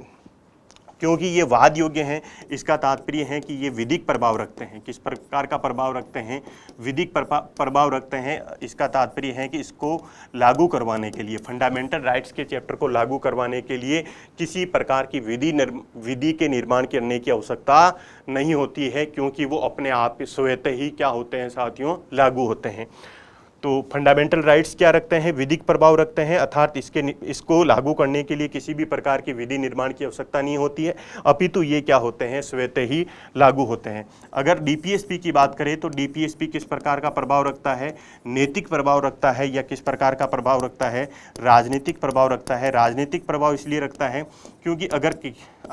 क्योंकि ये वाद योग्य हैं इसका तात्पर्य है कि ये विधिक प्रभाव रखते हैं किस प्रकार का प्रभाव रखते हैं विधिक प्रभाव रखते हैं इसका तात्पर्य है कि इसको लागू करवाने के लिए फंडामेंटल राइट्स के चैप्टर को लागू करवाने के लिए किसी प्रकार की विधि विधि के निर्माण करने की आवश्यकता नहीं होती है क्योंकि वो अपने आप स्वयं ही क्या होते हैं साथियों लागू होते हैं तो फंडामेंटल राइट्स क्या रखते हैं विधिक प्रभाव रखते हैं अर्थात इसके इसको लागू करने के लिए किसी भी प्रकार की विधि निर्माण की आवश्यकता नहीं होती है अपितु ये क्या होते हैं स्वेत ही लागू होते हैं अगर डीपीएसपी की बात करें तो डीपीएसपी किस प्रकार का प्रभाव रखता है नैतिक प्रभाव रखता है या किस प्रकार का प्रभाव रखता है राजनीतिक प्रभाव रखता है राजनीतिक प्रभाव इसलिए रखता है क्योंकि अगर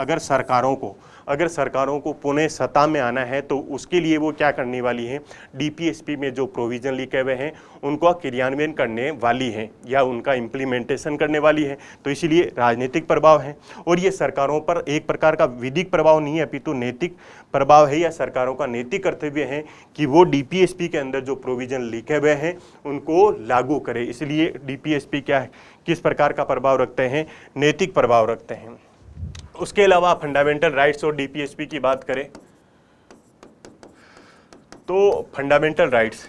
अगर सरकारों को अगर सरकारों को पुनः सत्ता में आना है तो उसके लिए वो क्या करने वाली हैं डीपीएसपी में जो प्रोविज़न लिखे हुए हैं उनको क्रियान्वयन करने वाली हैं या उनका इम्प्लीमेंटेशन करने वाली है तो इसीलिए राजनीतिक प्रभाव है और ये सरकारों पर एक प्रकार का विधिक प्रभाव नहीं है अपितु तो नैतिक प्रभाव है या सरकारों का नैतिक कर्तव्य है कि वो डीपीएसपी के अंदर जो प्रोविज़न लिखे हुए हैं उनको लागू करें इसलिए डीपीएसपी क्या है किस प्रकार का प्रभाव रखते हैं नैतिक प्रभाव रखते हैं उसके अलावा फंडामेंटल राइट्स और डीपीएसपी की बात करें तो फंडामेंटल राइट्स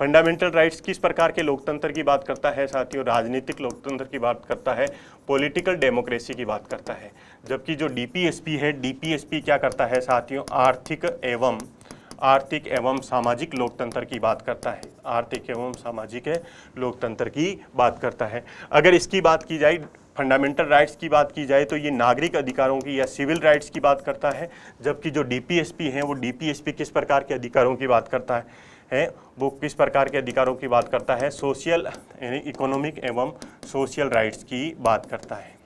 फंडामेंटल राइट्स किस प्रकार के लोकतंत्र की बात करता है साथियों राजनीतिक लोकतंत्र की बात करता है पॉलिटिकल डेमोक्रेसी की बात करता है जबकि जो डीपीएसपी है डीपीएसपी क्या करता है साथियों आर्थिक एवं आर्थिक एवं सामाजिक लोकतंत्र की बात करता है आर्थिक एवं सामाजिक लोकतंत्र की बात करता है अगर इसकी बात की जाए फंडामेंटल राइट्स की बात की जाए तो ये नागरिक अधिकारों की या सिविल राइट्स की बात करता है जबकि जो डीपीएसपी हैं वो डीपीएसपी किस प्रकार के अधिकारों की बात करता है है वो किस प्रकार के अधिकारों की बात करता है सोशल यानी इकोनॉमिक एवं सोशल राइट्स की बात करता है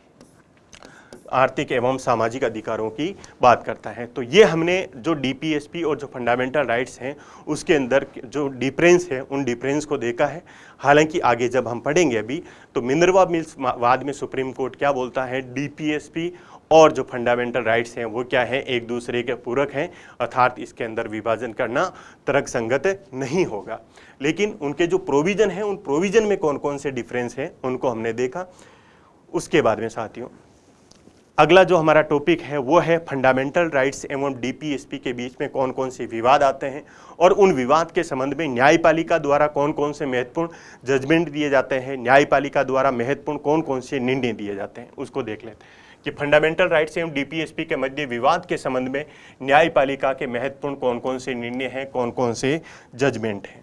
आर्थिक एवं सामाजिक अधिकारों की बात करता है तो ये हमने जो डीपीएसपी और जो फंडामेंटल राइट्स हैं उसके अंदर जो डिफरेंस है उन डिफरेंस को देखा है हालांकि आगे जब हम पढ़ेंगे अभी तो मिनरवा मिल्स वाद में सुप्रीम कोर्ट क्या बोलता है डीपीएसपी और जो फंडामेंटल राइट्स हैं वो क्या है एक दूसरे के पूरक हैं अर्थात इसके अंदर विभाजन करना तर्क संगत नहीं होगा लेकिन उनके जो प्रोविज़न हैं उन प्रोविज़न में कौन कौन से डिफरेंस हैं उनको हमने देखा उसके बाद में साथियों अगला जो हमारा टॉपिक है वो है फंडामेंटल राइट्स एवं डीपीएसपी के बीच में कौन कौन से विवाद आते हैं और उन विवाद के संबंध में न्यायपालिका द्वारा कौन कौन से महत्वपूर्ण जजमेंट दिए जाते हैं न्यायपालिका द्वारा महत्वपूर्ण कौन कौन से निर्णय दिए जाते हैं उसको देख लेते हैं कि फंडामेंटल राइट्स एवं डीपीएसपी के मध्य विवाद के संबंध में न्यायपालिका के महत्वपूर्ण कौन कौन से निर्णय हैं कौन कौन से जजमेंट हैं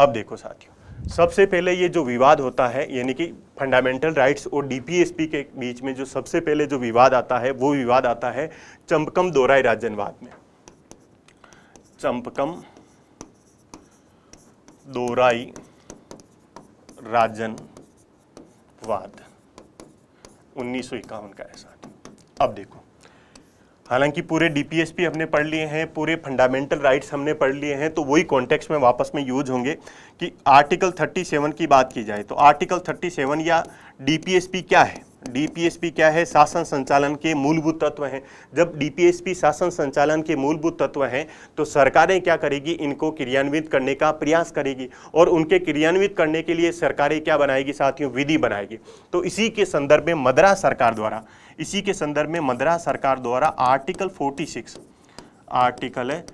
अब देखो साथियों सबसे पहले ये जो विवाद होता है यानी कि फंडामेंटल राइट्स और डीपीएसपी के बीच में जो सबसे पहले जो विवाद आता है वो विवाद आता है चंपकम दोराय राजनवाद में चंपकम दोराई राजनवाद उन्नीस का ऐसा अब देखो हालांकि पूरे डीपीएसपी हमने पढ़ लिए हैं पूरे फंडामेंटल राइट्स हमने पढ़ लिए हैं तो वही कॉन्टेक्स्ट में वापस में यूज होंगे कि आर्टिकल 37 की बात की जाए तो आर्टिकल 37 या डीपीएसपी क्या है डीपीएसपी क्या है शासन संचालन के मूलभूत तत्व हैं जब डीपीएसपी शासन संचालन के मूलभूत तत्व हैं तो सरकारें क्या करेगी इनको क्रियान्वित करने का प्रयास करेगी और उनके क्रियान्वित करने के लिए सरकारें क्या बनाएगी साथियों विधि बनाएगी तो इसी के संदर्भ में मद्रास सरकार द्वारा इसी के संदर्भ में मद्रास सरकार द्वारा आर्टिकल फोर्टी आर्टिकल है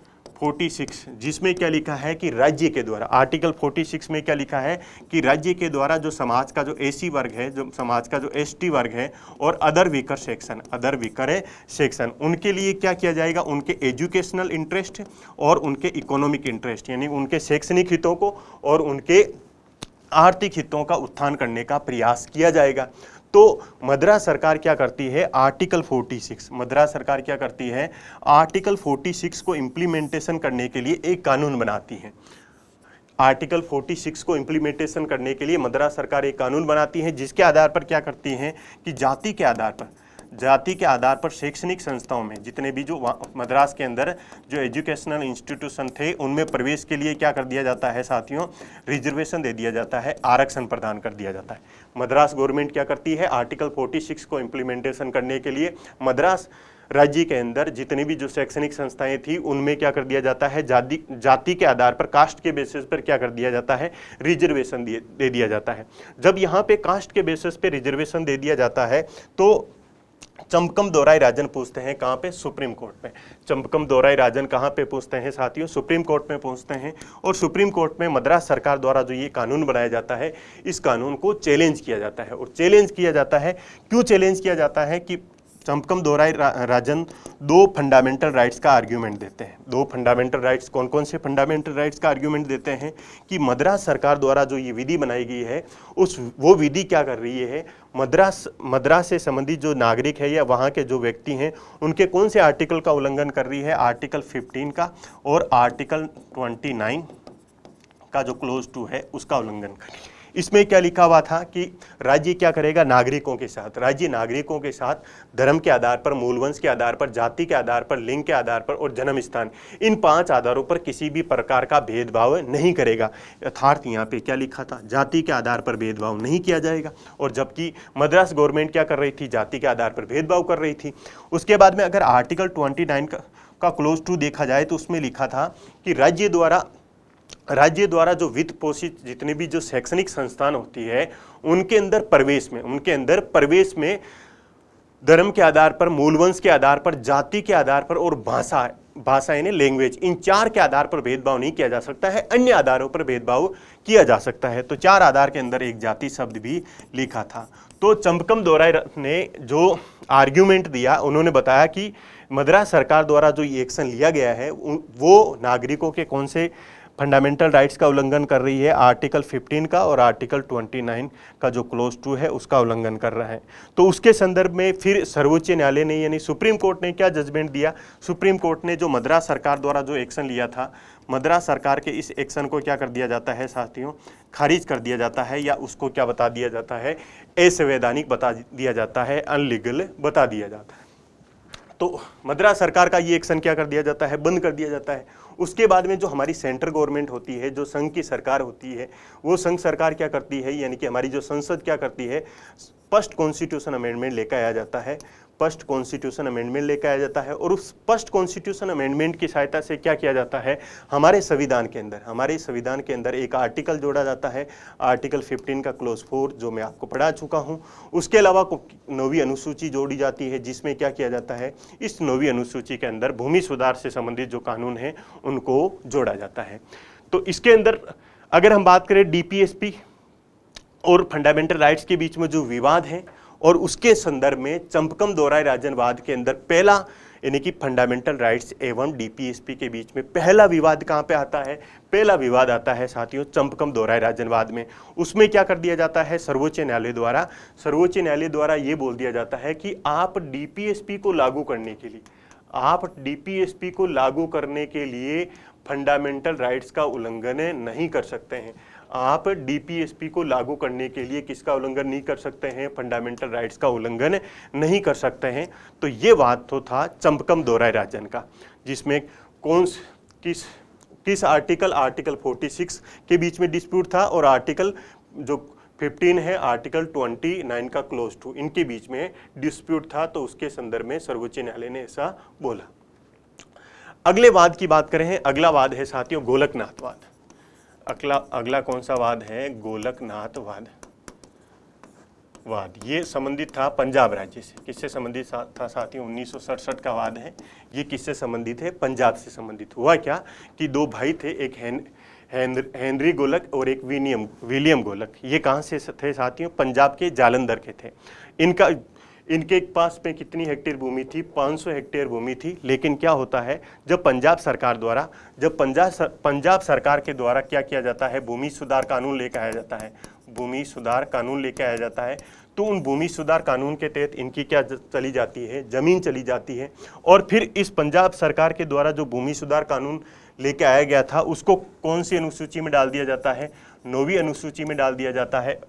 46 जिसमें क्या लिखा है कि राज्य के द्वारा आर्टिकल 46 में क्या लिखा है कि राज्य के द्वारा जो समाज का जो एसी वर्ग है जो समाज का जो एसटी वर्ग है और other weaker section other weaker है सेक्शन उनके लिए क्या किया जाएगा उनके एजुकेशनल इंटरेस्ट और उनके इकोनॉमिक इंटरेस्ट यानी उनके शैक्षणिक हितों को और उनके आर्थिक हितों का उत्थान करने का प्रयास किया जाएगा तो मद्रास सरकार क्या करती है आर्टिकल 46 मद्रास सरकार क्या करती है आर्टिकल 46 को इम्प्लीमेंटेशन करने के लिए एक कानून बनाती है आर्टिकल 46 को इम्प्लीमेंटेशन करने के लिए मद्रास सरकार एक कानून बनाती है जिसके आधार पर क्या करती है कि जाति के आधार पर जाति के आधार पर शैक्षणिक संस्थाओं में जितने भी जो मद्रास के अंदर जो एजुकेशनल इंस्टीट्यूशन थे उनमें प्रवेश के लिए क्या कर दिया जाता है साथियों रिजर्वेशन दे दिया जाता है आरक्षण प्रदान कर दिया जाता है मद्रास गवर्नमेंट क्या करती है आर्टिकल 46 को इम्प्लीमेंटेशन करने के लिए मद्रास राज्य के अंदर जितनी भी जो शैक्षणिक संस्थाएं थी उनमें क्या कर दिया जाता है जाति जाति के आधार पर कास्ट के बेसिस पर क्या कर दिया जाता है रिजर्वेशन दे दिया जाता है जब यहाँ पे कास्ट के बेसिस पे रिजर्वेशन दे दिया जाता है तो चंपकम दोराई राजन पूछते हैं कहाँ पे सुप्रीम कोर्ट में चंपकम दोराई राजन कहाँ पे पूछते हैं साथियों सुप्रीम कोर्ट में पूछते हैं और सुप्रीम कोर्ट में मद्रास सरकार द्वारा जो ये कानून बनाया जाता है इस कानून को चैलेंज किया जाता है और चैलेंज किया जाता है क्यों चैलेंज किया जाता है कि स्टम्पकम दोराई रा, राजन दो फंडामेंटल राइट्स का आर्ग्यूमेंट देते हैं दो फंडामेंटल राइट्स कौन कौन से फंडामेंटल राइट्स का आर्ग्यूमेंट देते हैं कि मद्रास सरकार द्वारा जो ये विधि बनाई गई है उस वो विधि क्या कर रही है मद्रास मद्रास से संबंधित जो नागरिक है या वहाँ के जो व्यक्ति हैं उनके कौन से आर्टिकल का उल्लंघन कर रही है आर्टिकल फिफ्टीन का और आर्टिकल ट्वेंटी का जो क्लोज टू है उसका उल्लंघन कर रही है इसमें क्या लिखा हुआ था कि राज्य क्या करेगा नागरिकों के साथ राज्य नागरिकों के साथ धर्म के आधार पर मूलवंश के आधार पर जाति के आधार पर लिंग के आधार पर और जन्म स्थान इन पांच आधारों पर किसी भी प्रकार का भेदभाव नहीं करेगा यथार्थ यहाँ पे क्या लिखा था जाति के आधार पर भेदभाव नहीं किया जाएगा और जबकि मद्रास गवर्नमेंट क्या कर रही थी जाति के आधार पर भेदभाव कर रही थी उसके बाद में अगर आर्टिकल ट्वेंटी का का क्लोज टू देखा जाए तो उसमें लिखा था कि राज्य द्वारा राज्य द्वारा जो वित्त पोषित जितने भी जो शैक्षणिक संस्थान होती है उनके अंदर प्रवेश में उनके अंदर प्रवेश में धर्म के आधार पर मूलवंश के आधार पर जाति के आधार पर और भाषा भाषा यानी लैंग्वेज इन चार के आधार पर भेदभाव नहीं किया जा सकता है अन्य आधारों पर भेदभाव किया जा सकता है तो चार आधार के अंदर एक जाति शब्द भी लिखा था तो चंपकम दोराय ने जो आर्ग्यूमेंट दिया उन्होंने बताया कि मद्रास सरकार द्वारा जो ये एक्शन लिया गया है वो नागरिकों के कौन से फंडामेंटल राइट्स का उल्लंघन कर रही है आर्टिकल 15 का और आर्टिकल 29 का जो क्लोज टू है उसका उल्लंघन कर रहा है तो उसके संदर्भ में फिर सर्वोच्च न्यायालय ने यानी सुप्रीम कोर्ट ने क्या जजमेंट दिया सुप्रीम कोर्ट ने जो मद्रास सरकार द्वारा जो एक्शन लिया था मद्रास सरकार के इस एक्शन को क्या कर दिया जाता है साथियों खारिज कर दिया जाता है या उसको क्या बता दिया जाता है असंवैधानिक बता दिया जाता है अनलीगल बता दिया जाता है तो मद्रास सरकार का ये एक्शन क्या कर दिया जाता है बंद कर दिया जाता है उसके बाद में जो हमारी सेंट्रल गवर्नमेंट होती है जो संघ की सरकार होती है वो संघ सरकार क्या करती है यानी कि हमारी जो संसद क्या करती है फर्स्ट कॉन्स्टिट्यूशन अमेंडमेंट लेकर आया जाता है स्पष्ट कॉन्स्टिट्यूशन अमेंडमेंट लेकर आया जाता है और उस स्पष्ट कॉन्स्टिट्यूशन अमेंडमेंट की सहायता से क्या किया जाता है हमारे संविधान के अंदर हमारे संविधान के अंदर एक आर्टिकल जोड़ा जाता है आर्टिकल 15 का क्लोज फोर जो मैं आपको पढ़ा चुका हूँ उसके अलावा नौवीं अनुसूची जोड़ी जाती है जिसमें क्या किया जाता है इस नौवीं अनुसूची के अंदर भूमि सुधार से संबंधित जो कानून है उनको जोड़ा जाता है तो इसके अंदर अगर हम बात करें डी और फंडामेंटल राइट्स के बीच में जो विवाद है और उसके संदर्भ में चंपकम दोराय राजनवाद के अंदर पहला यानी कि फंडामेंटल राइट्स एवं डीपीएसपी के बीच में पहला विवाद कहाँ पे आता है पहला विवाद आता है साथियों चंपकम दोराय राजनवाद में उसमें क्या कर दिया जाता है सर्वोच्च न्यायालय द्वारा सर्वोच्च न्यायालय द्वारा ये बोल दिया जाता है कि आप डीपीएसपी को लागू करने के लिए आप डीपीएसपी को लागू करने के लिए फंडामेंटल राइट्स का उल्लंघन नहीं कर सकते हैं आप डीपीएसपी को लागू करने के लिए किसका उल्लंघन नहीं कर सकते हैं फंडामेंटल राइट्स का उल्लंघन नहीं कर सकते हैं तो ये बात तो था चंपकम दोहराय राजन का जिसमें कौन किस किस आर्टिकल आर्टिकल 46 के बीच में डिस्प्यूट था और आर्टिकल जो 15 है आर्टिकल 29 का क्लोज टू इनके बीच में डिस्प्यूट था तो उसके संदर्भ में सर्वोच्च न्यायालय ने ऐसा बोला अगले वाद की बात करें अगला वाद है साथियों गोलकनाथ वाद अगला अगला कौन सा वाद है गोलकनाथ वाद वाद ये संबंधित था पंजाब राज्य से किससे संबंधित था साथ ही उन्नीस का वाद है ये किससे संबंधित है पंजाब से संबंधित हुआ क्या कि दो भाई थे एक हैं हेनरी गोलक और एक विलियम विलियम गोलक ये कहाँ से थे साथियों पंजाब के जालंधर के थे इनका इनके पास में कितनी हेक्टेयर भूमि थी 500 हेक्टेयर भूमि थी लेकिन क्या होता है जब पंजाब सरकार द्वारा जब पंजाब सर, पंजाब सरकार के द्वारा क्या किया जाता है भूमि सुधार कानून लेकर आया जाता है भूमि सुधार कानून लेकर आया जाता है तो उन भूमि सुधार कानून के तहत इनकी क्या चली जाती है ज़मीन चली जाती है और फिर इस पंजाब सरकार के द्वारा जो भूमि सुधार कानून लेके आया गया था उसको कौन सी अनुसूची में डाल दिया जाता है नौवीं अनुसूची में डाल दिया जाता है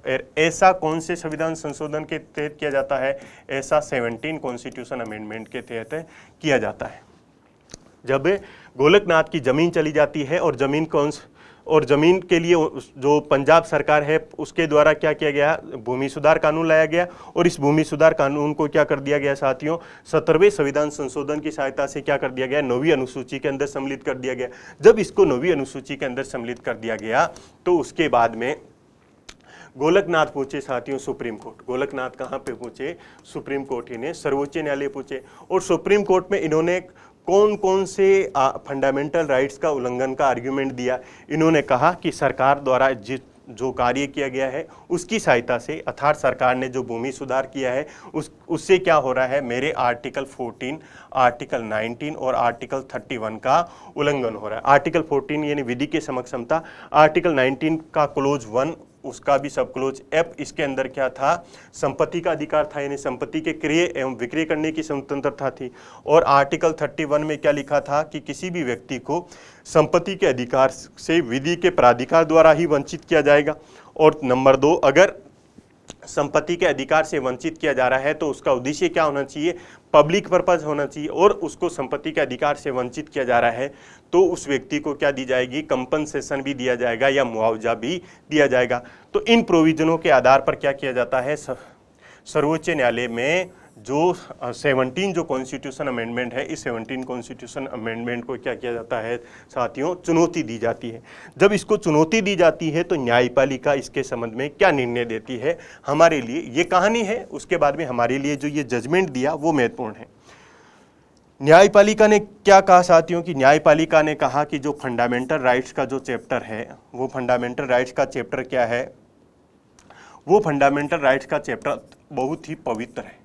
ऐसा कौन से संविधान संशोधन के तहत किया जाता है ऐसा सेवनटीन कॉन्स्टिट्यूशन अमेंडमेंट के तहत किया जाता है जब गोलकनाथ की जमीन चली जाती है और जमीन कौन और ज़मीन के लिए जो पंजाब सरकार है उसके द्वारा क्या किया गया भूमि सुधार कानून लाया गया और इस भूमि सुधार कानून को क्या कर दिया गया साथियों सत्रहवें संविधान संशोधन की सहायता से क्या कर दिया गया नौवीं अनुसूची के अंदर सम्मिलित कर दिया गया जब इसको नौवीं अनुसूची के अंदर सम्मिलित कर दिया गया तो उसके बाद में गोलकनाथ पहुंचे साथियों सुप्रीम कोर्ट गोलकनाथ कहाँ पे पहुंचे सुप्रीम कोर्ट इन्हें सर्वोच्च न्यायालय पहुंचे और सुप्रीम कोर्ट में इन्होंने कौन कौन से फंडामेंटल राइट्स का उल्लंघन का आर्ग्यूमेंट दिया इन्होंने कहा कि सरकार द्वारा जिस जो कार्य किया गया है उसकी सहायता से अर्थात सरकार ने जो भूमि सुधार किया है उस उससे क्या हो रहा है मेरे आर्टिकल 14, आर्टिकल 19 और आर्टिकल 31 का उल्लंघन हो रहा है आर्टिकल 14 यानी विधि के समक्षमता आर्टिकल 19 का क्लोज वन उसका भी सब क्लोज एफ इसके अंदर क्या था संपत्ति का अधिकार था यानी संपत्ति के क्रिय एवं विक्रय करने की स्वतंत्रता थी और आर्टिकल 31 में क्या लिखा था कि किसी भी व्यक्ति को संपत्ति के अधिकार से विधि के प्राधिकार द्वारा ही वंचित किया जाएगा और नंबर दो अगर संपत्ति के अधिकार से वंचित किया जा रहा है तो उसका उद्देश्य क्या होना चाहिए पब्लिक पर्पज होना चाहिए और उसको संपत्ति के अधिकार से वंचित किया जा रहा है तो उस व्यक्ति को क्या दी जाएगी कंपनसेशन भी दिया जाएगा या मुआवजा भी दिया जाएगा तो इन प्रोविजनों के आधार पर क्या किया जाता है सर्वोच्च न्यायालय में जो सेवनटीन जो कॉन्स्टिट्यूशन अमेंडमेंट है इस सेवनटीन कॉन्स्टिट्यूशन अमेंडमेंट को क्या किया जाता है साथियों चुनौती दी जाती है जब इसको चुनौती दी जाती है तो न्यायपालिका इसके संबंध में क्या निर्णय देती है हमारे लिए ये कहानी है उसके बाद में हमारे लिए जो ये जजमेंट दिया वो महत्वपूर्ण है न्यायपालिका ने क्या कहा साथियों कि न्यायपालिका ने कहा कि जो फंडामेंटल राइट्स का जो चैप्टर है वो फंडामेंटल राइट्स का चैप्टर क्या है वो फंडामेंटल राइट्स का चैप्टर बहुत ही पवित्र है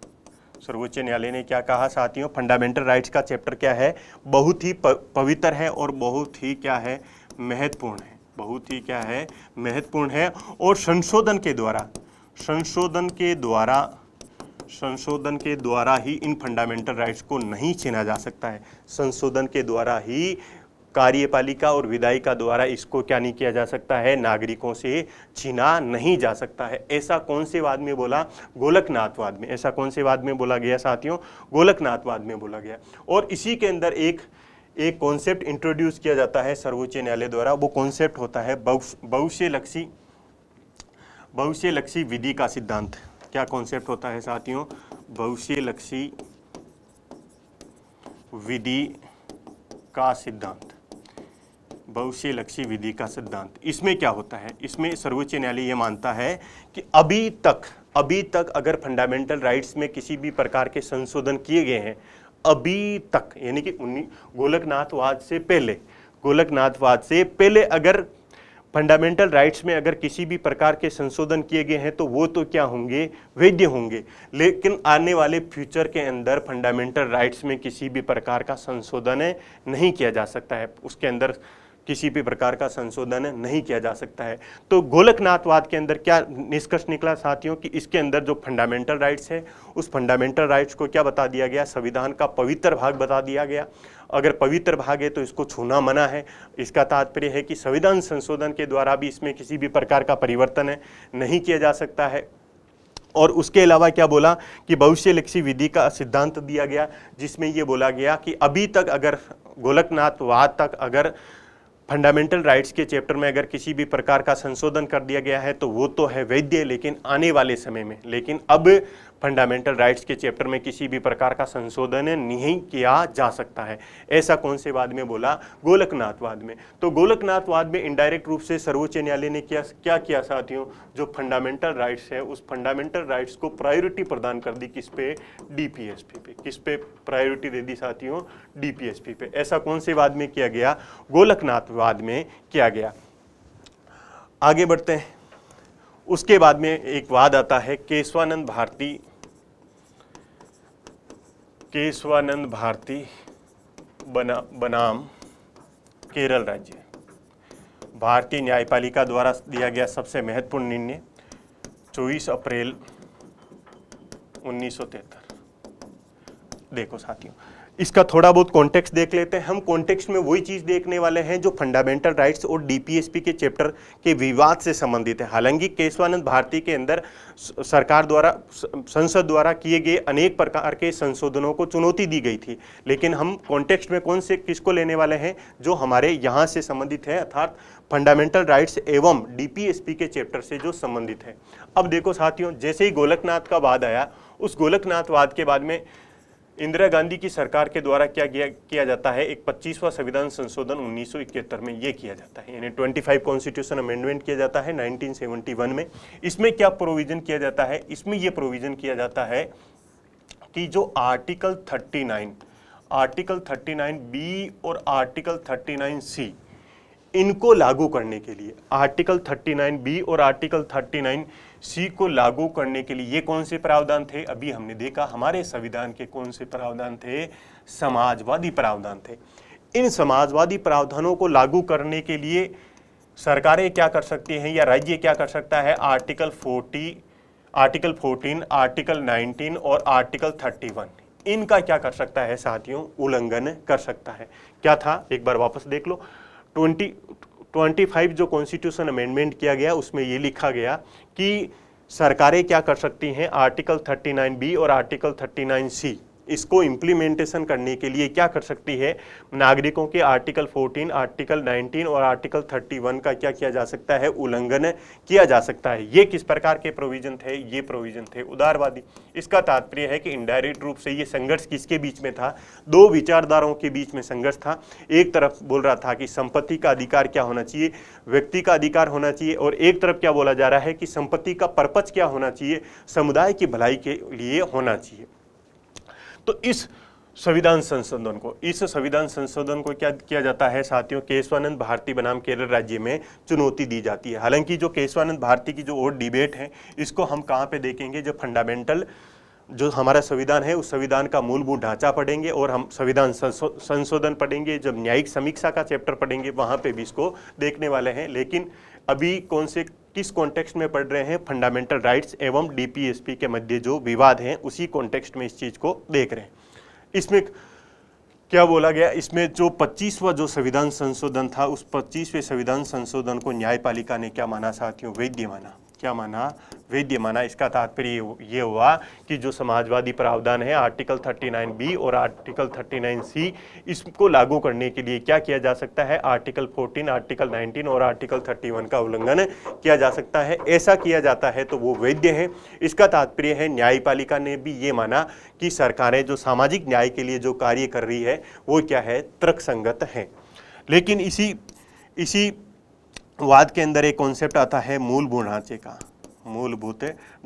सर्वोच्च न्यायालय ने क्या कहा साथियों फंडामेंटल राइट्स का चैप्टर क्या है बहुत ही पवित्र है और बहुत ही क्या है महत्वपूर्ण है बहुत ही क्या है महत्वपूर्ण है और संशोधन के द्वारा संशोधन के द्वारा संशोधन के द्वारा ही इन फंडामेंटल राइट्स को नहीं छीना जा सकता है संशोधन के द्वारा ही कार्यपालिका और विधायिका द्वारा इसको क्या नहीं किया जा सकता है नागरिकों से छीना नहीं जा सकता है ऐसा कौन से वाद में बोला गोलकनाथवाद में ऐसा कौन से वाद में बोला गया साथियों गोलकनाथवाद में बोला गया और इसी के अंदर एक एक कॉन्सेप्ट इंट्रोड्यूस किया जाता है सर्वोच्च न्यायालय द्वारा वो कॉन्सेप्ट होता है बहु बहुश्य लक्षी बहुश्य विधि का सिद्धांत क्या कॉन्सेप्ट होता है साथियों लक्षी विधि का सिद्धांत भविष्य लक्षी विधि का सिद्धांत इसमें क्या होता है इसमें सर्वोच्च न्यायालय यह मानता है कि अभी तक अभी तक अगर फंडामेंटल राइट्स में किसी भी प्रकार के संशोधन किए गए हैं अभी तक यानी कि गोलकनाथवाद से पहले गोलकनाथवाद से पहले अगर फंडामेंटल राइट्स में अगर किसी भी प्रकार के संशोधन किए गए हैं तो वो तो क्या होंगे वैध होंगे लेकिन आने वाले फ्यूचर के अंदर फंडामेंटल राइट्स में किसी भी प्रकार का संशोधन नहीं किया जा सकता है उसके अंदर किसी भी प्रकार का संशोधन नहीं किया जा सकता है तो गोलकनाथवाद के अंदर क्या निष्कर्ष निकला साथियों कि इसके अंदर जो फंडामेंटल राइट्स है उस फंडामेंटल राइट्स को क्या बता दिया गया संविधान का पवित्र भाग बता दिया गया अगर पवित्र भाग है तो इसको छूना मना है इसका तात्पर्य है कि संविधान संशोधन के द्वारा भी इसमें किसी भी प्रकार का परिवर्तन है नहीं किया जा सकता है और उसके अलावा क्या बोला कि भविष्य लक्ष्य विधि का सिद्धांत दिया गया जिसमें यह बोला गया कि अभी तक अगर गोलकनाथ वाद तक अगर फंडामेंटल राइट्स के चैप्टर में अगर किसी भी प्रकार का संशोधन कर दिया गया है तो वो तो है वैद्य लेकिन आने वाले समय में लेकिन अब फंडामेंटल राइट्स के चैप्टर में किसी भी प्रकार का संशोधन नहीं किया जा सकता है ऐसा कौन से वाद में बोला गोलकनाथवाद में तो गोलकनाथवाद में इनडायरेक्ट रूप से सर्वोच्च न्यायालय ने किया क्या किया साथियों जो फंडामेंटल राइट्स है उस फंडामेंटल राइट्स को प्रायोरिटी प्रदान कर दी किस पे डीपीएसपी पे किस पे प्रायोरिटी दे दी साथियों डीपीएसपी पे ऐसा कौन से वाद में किया गया गोलकनाथवाद में किया गया आगे बढ़ते हैं उसके बाद में एक वाद आता है केशवानंद भारती केशवानंद भारती बना बनाम केरल राज्य भारतीय न्यायपालिका द्वारा दिया गया सबसे महत्वपूर्ण निर्णय 24 अप्रैल उन्नीस देखो साथियों इसका थोड़ा बहुत कॉन्टेक्स्ट देख लेते हैं हम कॉन्टेक्स्ट में वही चीज़ देखने वाले हैं जो फंडामेंटल राइट्स और डीपीएसपी के चैप्टर के विवाद से संबंधित है हालांकि केशवानंद भारती के अंदर सरकार द्वारा संसद द्वारा किए गए अनेक प्रकार के संशोधनों को चुनौती दी गई थी लेकिन हम कॉन्टेक्स्ट में कौन से किसको लेने वाले हैं जो हमारे यहाँ से संबंधित है अर्थात फंडामेंटल राइट्स एवं डीपीएसपी के चैप्टर से जो संबंधित है अब देखो साथियों जैसे ही गोलकनाथ का वाद आया उस गोलकनाथ वाद के बाद में इंदिरा गांधी की सरकार के द्वारा क्या किया किया जाता है एक 25वां संविधान संशोधन उन्नीस में ये किया जाता है यानी 25 कॉन्स्टिट्यूशन अमेंडमेंट किया जाता है 1971 में इसमें क्या प्रोविजन किया जाता है इसमें यह प्रोविजन किया जाता है कि जो आर्टिकल 39 आर्टिकल 39 बी और आर्टिकल 39 सी इनको लागू करने के लिए आर्टिकल 39 बी और आर्टिकल 39 सी को लागू करने के लिए ये कौन से प्रावधान थे अभी हमने देखा हमारे संविधान के कौन से प्रावधान थे समाजवादी प्रावधान थे इन समाजवादी प्रावधानों को लागू करने के लिए सरकारें क्या कर सकती हैं या राज्य क्या कर सकता है आर्टिकल 40 आर्टिकल 14 आर्टिकल 19 और आर्टिकल 31 इनका क्या कर सकता है साथियों उल्लंघन कर सकता है क्या था एक बार वापस देख लो ट्वेंटी 25 जो कॉन्स्टिट्यूशन अमेंडमेंट किया गया उसमें ये लिखा गया कि सरकारें क्या कर सकती हैं आर्टिकल 39 बी और आर्टिकल 39 सी इसको इम्प्लीमेंटेशन करने के लिए क्या कर सकती है नागरिकों के आर्टिकल 14, आर्टिकल 19 और आर्टिकल 31 का क्या किया जा सकता है उल्लंघन किया जा सकता है ये किस प्रकार के प्रोविजन थे ये प्रोविजन थे उदारवादी इसका तात्पर्य है कि इनडायरेक्ट रूप से ये संघर्ष किसके बीच में था दो विचारधाराओं के बीच में संघर्ष था एक तरफ बोल रहा था कि संपत्ति का अधिकार क्या होना चाहिए व्यक्ति का अधिकार होना चाहिए और एक तरफ क्या बोला जा रहा है कि संपत्ति का पर्पज क्या होना चाहिए समुदाय की भलाई के लिए होना चाहिए तो इस संविधान संशोधन को इस संविधान संशोधन को क्या किया जाता है साथियों केशवानंद भारती बनाम केरल राज्य में चुनौती दी जाती है हालांकि जो केशवानंद भारती की जो और डिबेट है इसको हम कहाँ पे देखेंगे जो फंडामेंटल जो हमारा संविधान है उस संविधान का मूलभूत ढांचा पढ़ेंगे और हम संविधान संशोधन पढ़ेंगे जब न्यायिक समीक्षा का चैप्टर पढ़ेंगे वहाँ पर भी इसको देखने वाले हैं लेकिन अभी कौन से किस कॉन्टेक्स्ट में पढ़ रहे हैं फंडामेंटल राइट्स एवं डीपीएसपी के मध्य जो विवाद हैं उसी कॉन्टेक्स्ट में इस चीज़ को देख रहे हैं इसमें क्या बोला गया इसमें जो पच्चीसवा जो संविधान संशोधन था उस पच्चीसवें संविधान संशोधन को न्यायपालिका ने क्या माना साथियों वैध्य माना क्या माना वेद्य माना इसका तात्पर्य ये हुआ कि जो समाजवादी प्रावधान है आर्टिकल 39 बी और आर्टिकल 39 सी इसको लागू करने के लिए क्या किया जा सकता है आर्टिकल 14 आर्टिकल 19 और आर्टिकल 31 का उल्लंघन किया जा सकता है ऐसा किया जाता है तो वो वैद्य है इसका तात्पर्य है न्यायपालिका ने भी ये माना कि सरकारें जो सामाजिक न्याय के लिए जो कार्य कर रही है वो क्या है तर्कसंगत है लेकिन इसी इसी वाद के अंदर एक कॉन्सेप्ट आता है मूलभूत ढांचे का मूलभूत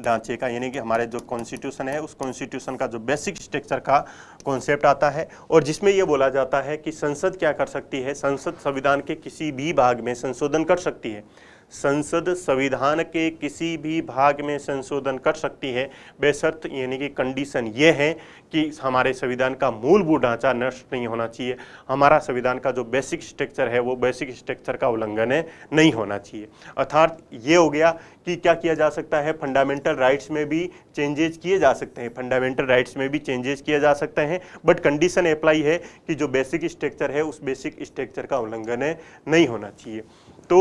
ढांचे का यानी कि हमारे जो कॉन्स्टिट्यूशन है उस कॉन्स्टिट्यूशन का जो बेसिक स्ट्रक्चर का कॉन्सेप्ट आता है और जिसमें यह बोला जाता है कि संसद क्या कर सकती है संसद संविधान के किसी भी भाग में संशोधन कर सकती है संसद संविधान के किसी भी भाग में संशोधन कर सकती है बेशर्त यानी कि कंडीशन ये है कि हमारे संविधान का मूलभूत ढांचा नष्ट नहीं होना चाहिए हमारा संविधान का जो बेसिक स्ट्रक्चर है वो बेसिक स्ट्रक्चर का उल्लंघन है नहीं होना चाहिए अर्थात ये हो गया कि क्या किया जा सकता है फंडामेंटल राइट्स में भी चेंजेस किए जा सकते हैं फंडामेंटल राइट्स में भी चेंजेस किए जा सकते हैं बट कंडीशन अप्लाई है कि जो बेसिक स्ट्रक्चर है उस बेसिक स्ट्रक्चर का उल्लंघन है नहीं होना चाहिए तो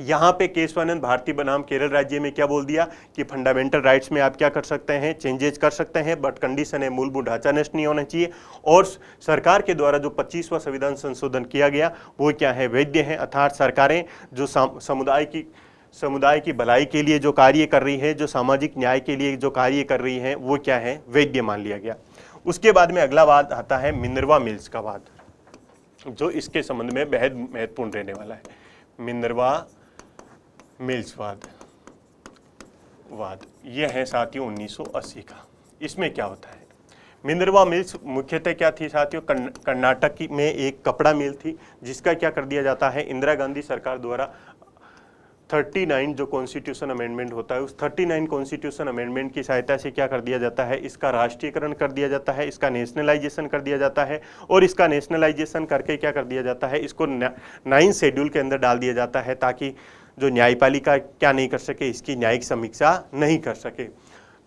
यहाँ पे केशवानंद भारती बनाम केरल राज्य में क्या बोल दिया कि फंडामेंटल राइट्स में आप क्या कर सकते हैं चेंजेज कर सकते हैं बट कंडीशन है मूलभूत ढांचा नष्ट नहीं होना चाहिए और सरकार के द्वारा जो 25वां संविधान संशोधन किया गया वो क्या है वैद्य है अर्थात सरकारें जो समुदाय की समुदाय की भलाई के लिए जो कार्य कर रही है जो सामाजिक न्याय के लिए जो कार्य कर रही है वो क्या है वैद्य मान लिया गया उसके बाद में अगला वाद आता है मिंद्रवा मिल्स का वाद जो इसके संबंध में बेहद महत्वपूर्ण रहने वाला है मिंद्रवा मिल्सवाद वाद यह है साथियों 1980 का इसमें क्या होता है मिंद्रवा मिल्स मुख्यतः क्या थी साथियों कर्नाटक की में एक कपड़ा मिल थी जिसका क्या कर दिया जाता है इंदिरा गांधी सरकार द्वारा 39 जो कॉन्स्टिट्यूशन अमेंडमेंट होता है उस 39 कॉन्स्टिट्यूशन अमेंडमेंट की सहायता से क्या कर दिया जाता है इसका राष्ट्रीयकरण कर दिया जाता है इसका नेशनलाइजेशन कर दिया जाता है और इसका नेशनलाइजेशन करके क्या कर दिया जाता है इसको नाइन शेड्यूल के अंदर डाल दिया जाता है ताकि जो न्यायपालिका क्या नहीं कर सके इसकी न्यायिक समीक्षा नहीं कर सके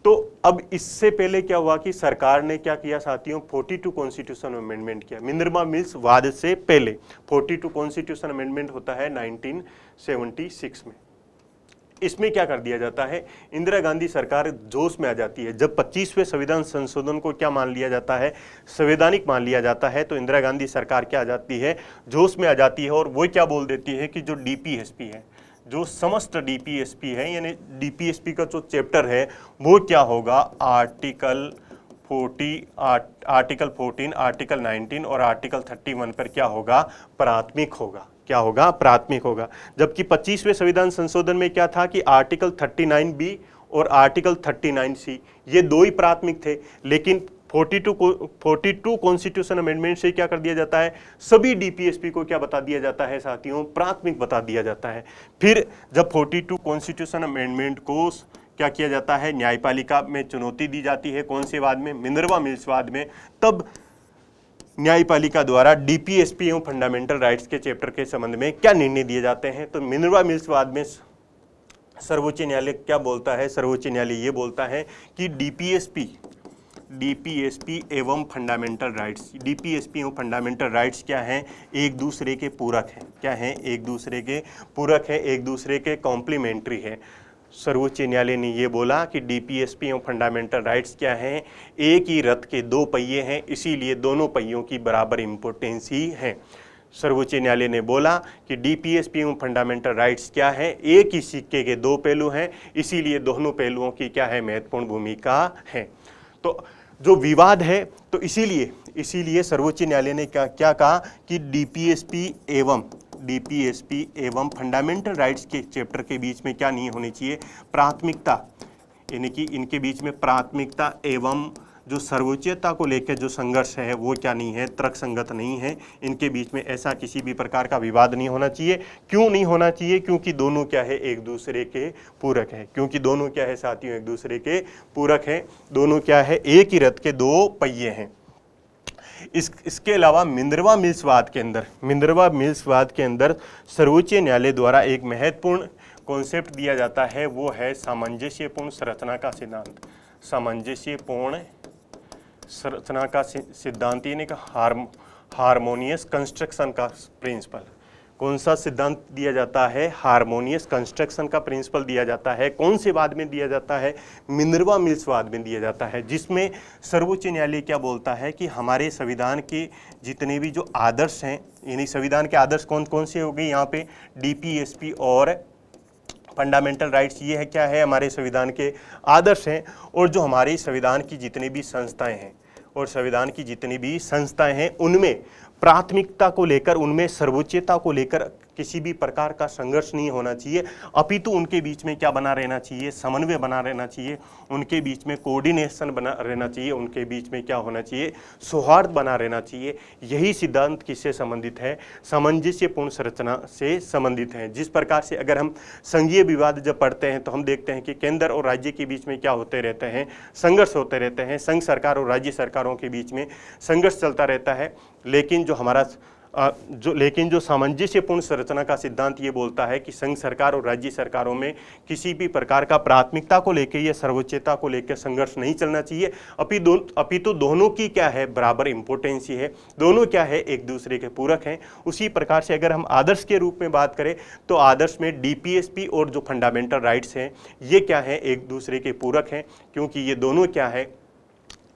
तो अब इससे पहले क्या हुआ कि सरकार ने क्या किया साथियों 42 कॉन्स्टिट्यूशन अमेंडमेंट किया मिंद्रमा मिल्स वाद से पहले 42 कॉन्स्टिट्यूशन अमेंडमेंट होता है 1976 में इसमें क्या कर दिया जाता है इंदिरा गांधी सरकार जोश में आ जाती है जब 25वें संविधान संशोधन को क्या मान लिया जाता है संवैधानिक मान लिया जाता है तो इंदिरा गांधी सरकार क्या आ जाती है जोश में आ जाती है और वो क्या बोल देती है कि जो डीपीएसपी है जो समस्त डीपीएसपी है यानी डीपीएसपी का जो चैप्टर है वो क्या होगा आर्टिकल 40 आर्ट, आर्टिकल 14 आर्टिकल 19 और आर्टिकल 31 पर क्या होगा प्राथमिक होगा क्या होगा प्राथमिक होगा जबकि 25वें संविधान संशोधन में क्या था कि आर्टिकल 39 बी और आर्टिकल 39 सी ये दो ही प्राथमिक थे लेकिन 42 टू कॉन्स्टिट्यूशन अमेंडमेंट से क्या कर दिया जाता है सभी डीपीएसपी को क्या बता दिया जाता है साथियों प्राथमिक बता दिया जाता है फिर जब 42 कॉन्स्टिट्यूशन अमेंडमेंट को क्या किया जाता है न्यायपालिका में चुनौती दी जाती है कौन से वाद में मिंद्रवा मिल्स वाद में तब न्यायपालिका द्वारा डीपीएसपी एवं फंडामेंटल राइट्स के चैप्टर के संबंध में क्या निर्णय दिए जाते हैं तो मिंद्रवा मिल्स वाद में सर्वोच्च न्यायालय क्या बोलता है सर्वोच्च न्यायालय ये बोलता है कि डीपीएसपी डीपीएसपी एवं फंडामेंटल राइट्स डीपीएसपी एवं फंडामेंटल राइट्स क्या हैं एक दूसरे के पूरक हैं क्या हैं एक दूसरे के पूरक हैं एक दूसरे के कॉम्प्लीमेंट्री है सर्वोच्च न्यायालय ने ये बोला कि डीपीएसपी एवं फंडामेंटल राइट्स क्या हैं एक ही रथ के दो पहिए हैं इसीलिए दोनों पहियों की बराबर इम्पोर्टेंस ही है सर्वोच्च न्यायालय ने बोला कि डीपीएसपी एवं फंडामेंटल राइट्स क्या है एक ही सिक्के के दो पहलू हैं इसीलिए दोनों पहलुओं की क्या है महत्वपूर्ण भूमिका है तो जो विवाद है तो इसीलिए इसीलिए सर्वोच्च न्यायालय ने क्या क्या कहा कि डीपीएसपी एवं डीपीएसपी एवं फंडामेंटल राइट्स के चैप्टर के बीच में क्या नहीं होनी चाहिए प्राथमिकता यानी कि इनके बीच में प्राथमिकता एवं जो सर्वोच्चता को लेकर जो संघर्ष है वो क्या नहीं है तर्क संगत नहीं है इनके बीच में ऐसा किसी भी प्रकार का विवाद नहीं होना चाहिए क्यों नहीं होना चाहिए क्योंकि दोनों क्या है एक दूसरे के पूरक है क्योंकि दोनों क्या है साथियों एक दूसरे के पूरक हैं दोनों क्या है एक ही रथ के दो पहिए हैं इस इसके अलावा मिंद्रवा मिल्स वाद के अंदर मिंद्रवा मिल्स वाद के अंदर सर्वोच्च न्यायालय द्वारा एक महत्वपूर्ण कॉन्सेप्ट दिया जाता है वो है सामंजस्यपूर्ण संरचना का सिद्धांत सामंजस्यपूर्ण संरचना का सिद्धांत यानी कि हार्म हारमोनियस कंस्ट्रक्शन का प्रिंसिपल कौन सा सिद्धांत दिया जाता है हारमोनियस कंस्ट्रक्शन का प्रिंसिपल दिया जाता है कौन से वाद में दिया जाता है मिनरवा मिल्स वाद में दिया जाता है जिसमें सर्वोच्च न्यायालय क्या बोलता है कि हमारे संविधान के जितने भी जो आदर्श हैं यानी संविधान के आदर्श कौन कौन से हो गए यहाँ पे डी और फंडामेंटल राइट्स ये है क्या है हमारे संविधान के आदर्श हैं और जो हमारे संविधान की जितनी भी संस्थाएं हैं और संविधान की जितनी भी संस्थाएं हैं उनमें प्राथमिकता को लेकर उनमें सर्वोच्चता को लेकर किसी भी प्रकार का संघर्ष नहीं होना चाहिए अपितु तो उनके बीच में क्या बना रहना चाहिए समन्वय बना रहना चाहिए उनके बीच में कोऑर्डिनेशन बना रहना चाहिए उनके बीच में क्या होना चाहिए सौहार्द बना रहना चाहिए यही सिद्धांत किससे संबंधित है सामंजस्यपूर्ण संरचना से संबंधित है जिस प्रकार से अगर हम संघीय विवाद जब पढ़ते हैं तो हम देखते हैं कि केंद्र और राज्य के बीच में क्या होते रहते हैं संघर्ष होते रहते हैं संघ सरकार और राज्य सरकारों के बीच में संघर्ष चलता रहता है लेकिन जो हमारा जो लेकिन जो सामंजस्यपूर्ण संरचना का सिद्धांत ये बोलता है कि संघ सरकार और राज्य सरकारों में किसी भी प्रकार का प्राथमिकता को लेकर या सर्वोच्चता को लेकर संघर्ष नहीं चलना चाहिए अपी दो अपी तो दोनों की क्या है बराबर इम्पोर्टेंसी है दोनों क्या है एक दूसरे के पूरक हैं उसी प्रकार से अगर हम आदर्श के रूप में बात करें तो आदर्श में डी और जो फंडामेंटल राइट्स हैं ये क्या है एक दूसरे के पूरक हैं क्योंकि ये दोनों क्या है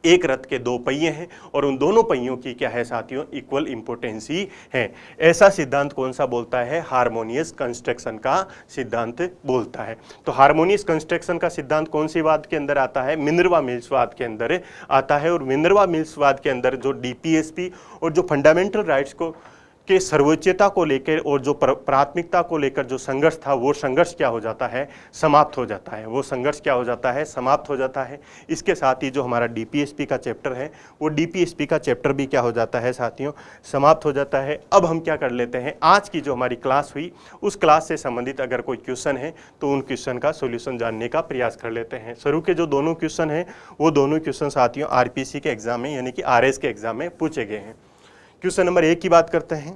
एक रथ के दो पहिए हैं और उन दोनों पहियों की क्या है साथियों इक्वल इंपोर्टेंसी है ऐसा सिद्धांत कौन सा बोलता है हारमोनियस कंस्ट्रक्शन का सिद्धांत बोलता है तो हारमोनियस कंस्ट्रक्शन का सिद्धांत कौन सी वाद के अंदर आता है मिंद्रवा मिल्सवाद के अंदर आता है और मिंद्रवा मिल्सवाद के अंदर जो डीपीएसपी और जो फंडामेंटल राइट्स को के सर्वोच्चता को लेकर और जो प्राथमिकता को लेकर जो संघर्ष था वो संघर्ष क्या हो जाता है समाप्त हो जाता है वो संघर्ष क्या हो जाता है समाप्त हो जाता है इसके साथ ही जो हमारा डीपीएसपी का चैप्टर है वो डीपीएसपी का चैप्टर भी क्या हो जाता है साथियों समाप्त हो जाता है अब हम क्या कर लेते हैं आज की जो हमारी क्लास हुई उस क्लास से संबंधित अगर कोई क्वेश्चन है तो उन क्वेश्चन का सोल्यूशन जानने का प्रयास कर लेते हैं शुरू के जो दोनों क्वेश्चन हैं वो दोनों क्वेश्चन साथियों आर के एग्जाम में यानी कि आर के एग्जाम में पूछे गए हैं क्वेश्चन नंबर एक की बात करते हैं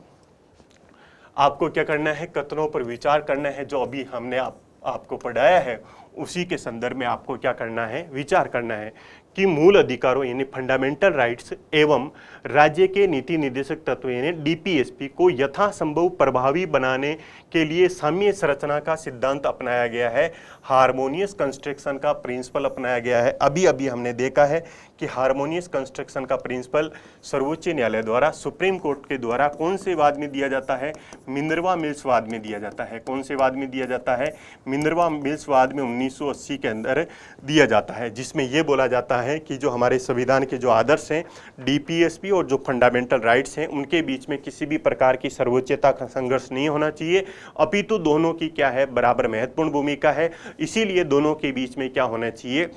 आपको क्या करना है कथनों पर विचार करना है जो अभी हमने आप, आपको पढ़ाया है उसी के संदर्भ में आपको क्या करना है विचार करना है कि मूल अधिकारों यानी फंडामेंटल राइट्स एवं राज्य के नीति निर्देशक तत्व यानी डीपीएसपी को यथासंभव प्रभावी बनाने के लिए साम्य संरचना का सिद्धांत अपनाया गया है हारमोनियस कंस्ट्रक्शन का प्रिंसिपल अपनाया गया है अभी अभी हमने देखा है कि हारमोनियस कंस्ट्रक्शन का प्रिंसिपल सर्वोच्च न्यायालय द्वारा सुप्रीम कोर्ट के द्वारा कौन से वाद में दिया जाता है मिंद्रवा मिल्स वाद में दिया जाता है कौन से वाद में दिया जाता है मिंद्रवा मिल्स वाद में 1980 के अंदर दिया जाता है जिसमें यह बोला जाता है कि जो हमारे संविधान के जो आदर्श हैं डी और जो फंडामेंटल राइट्स हैं उनके बीच में किसी भी प्रकार की सर्वोच्चता का संघर्ष नहीं होना चाहिए अपितु तो दोनों की क्या है बराबर महत्वपूर्ण भूमिका है इसीलिए दोनों के बीच में क्या होना चाहिए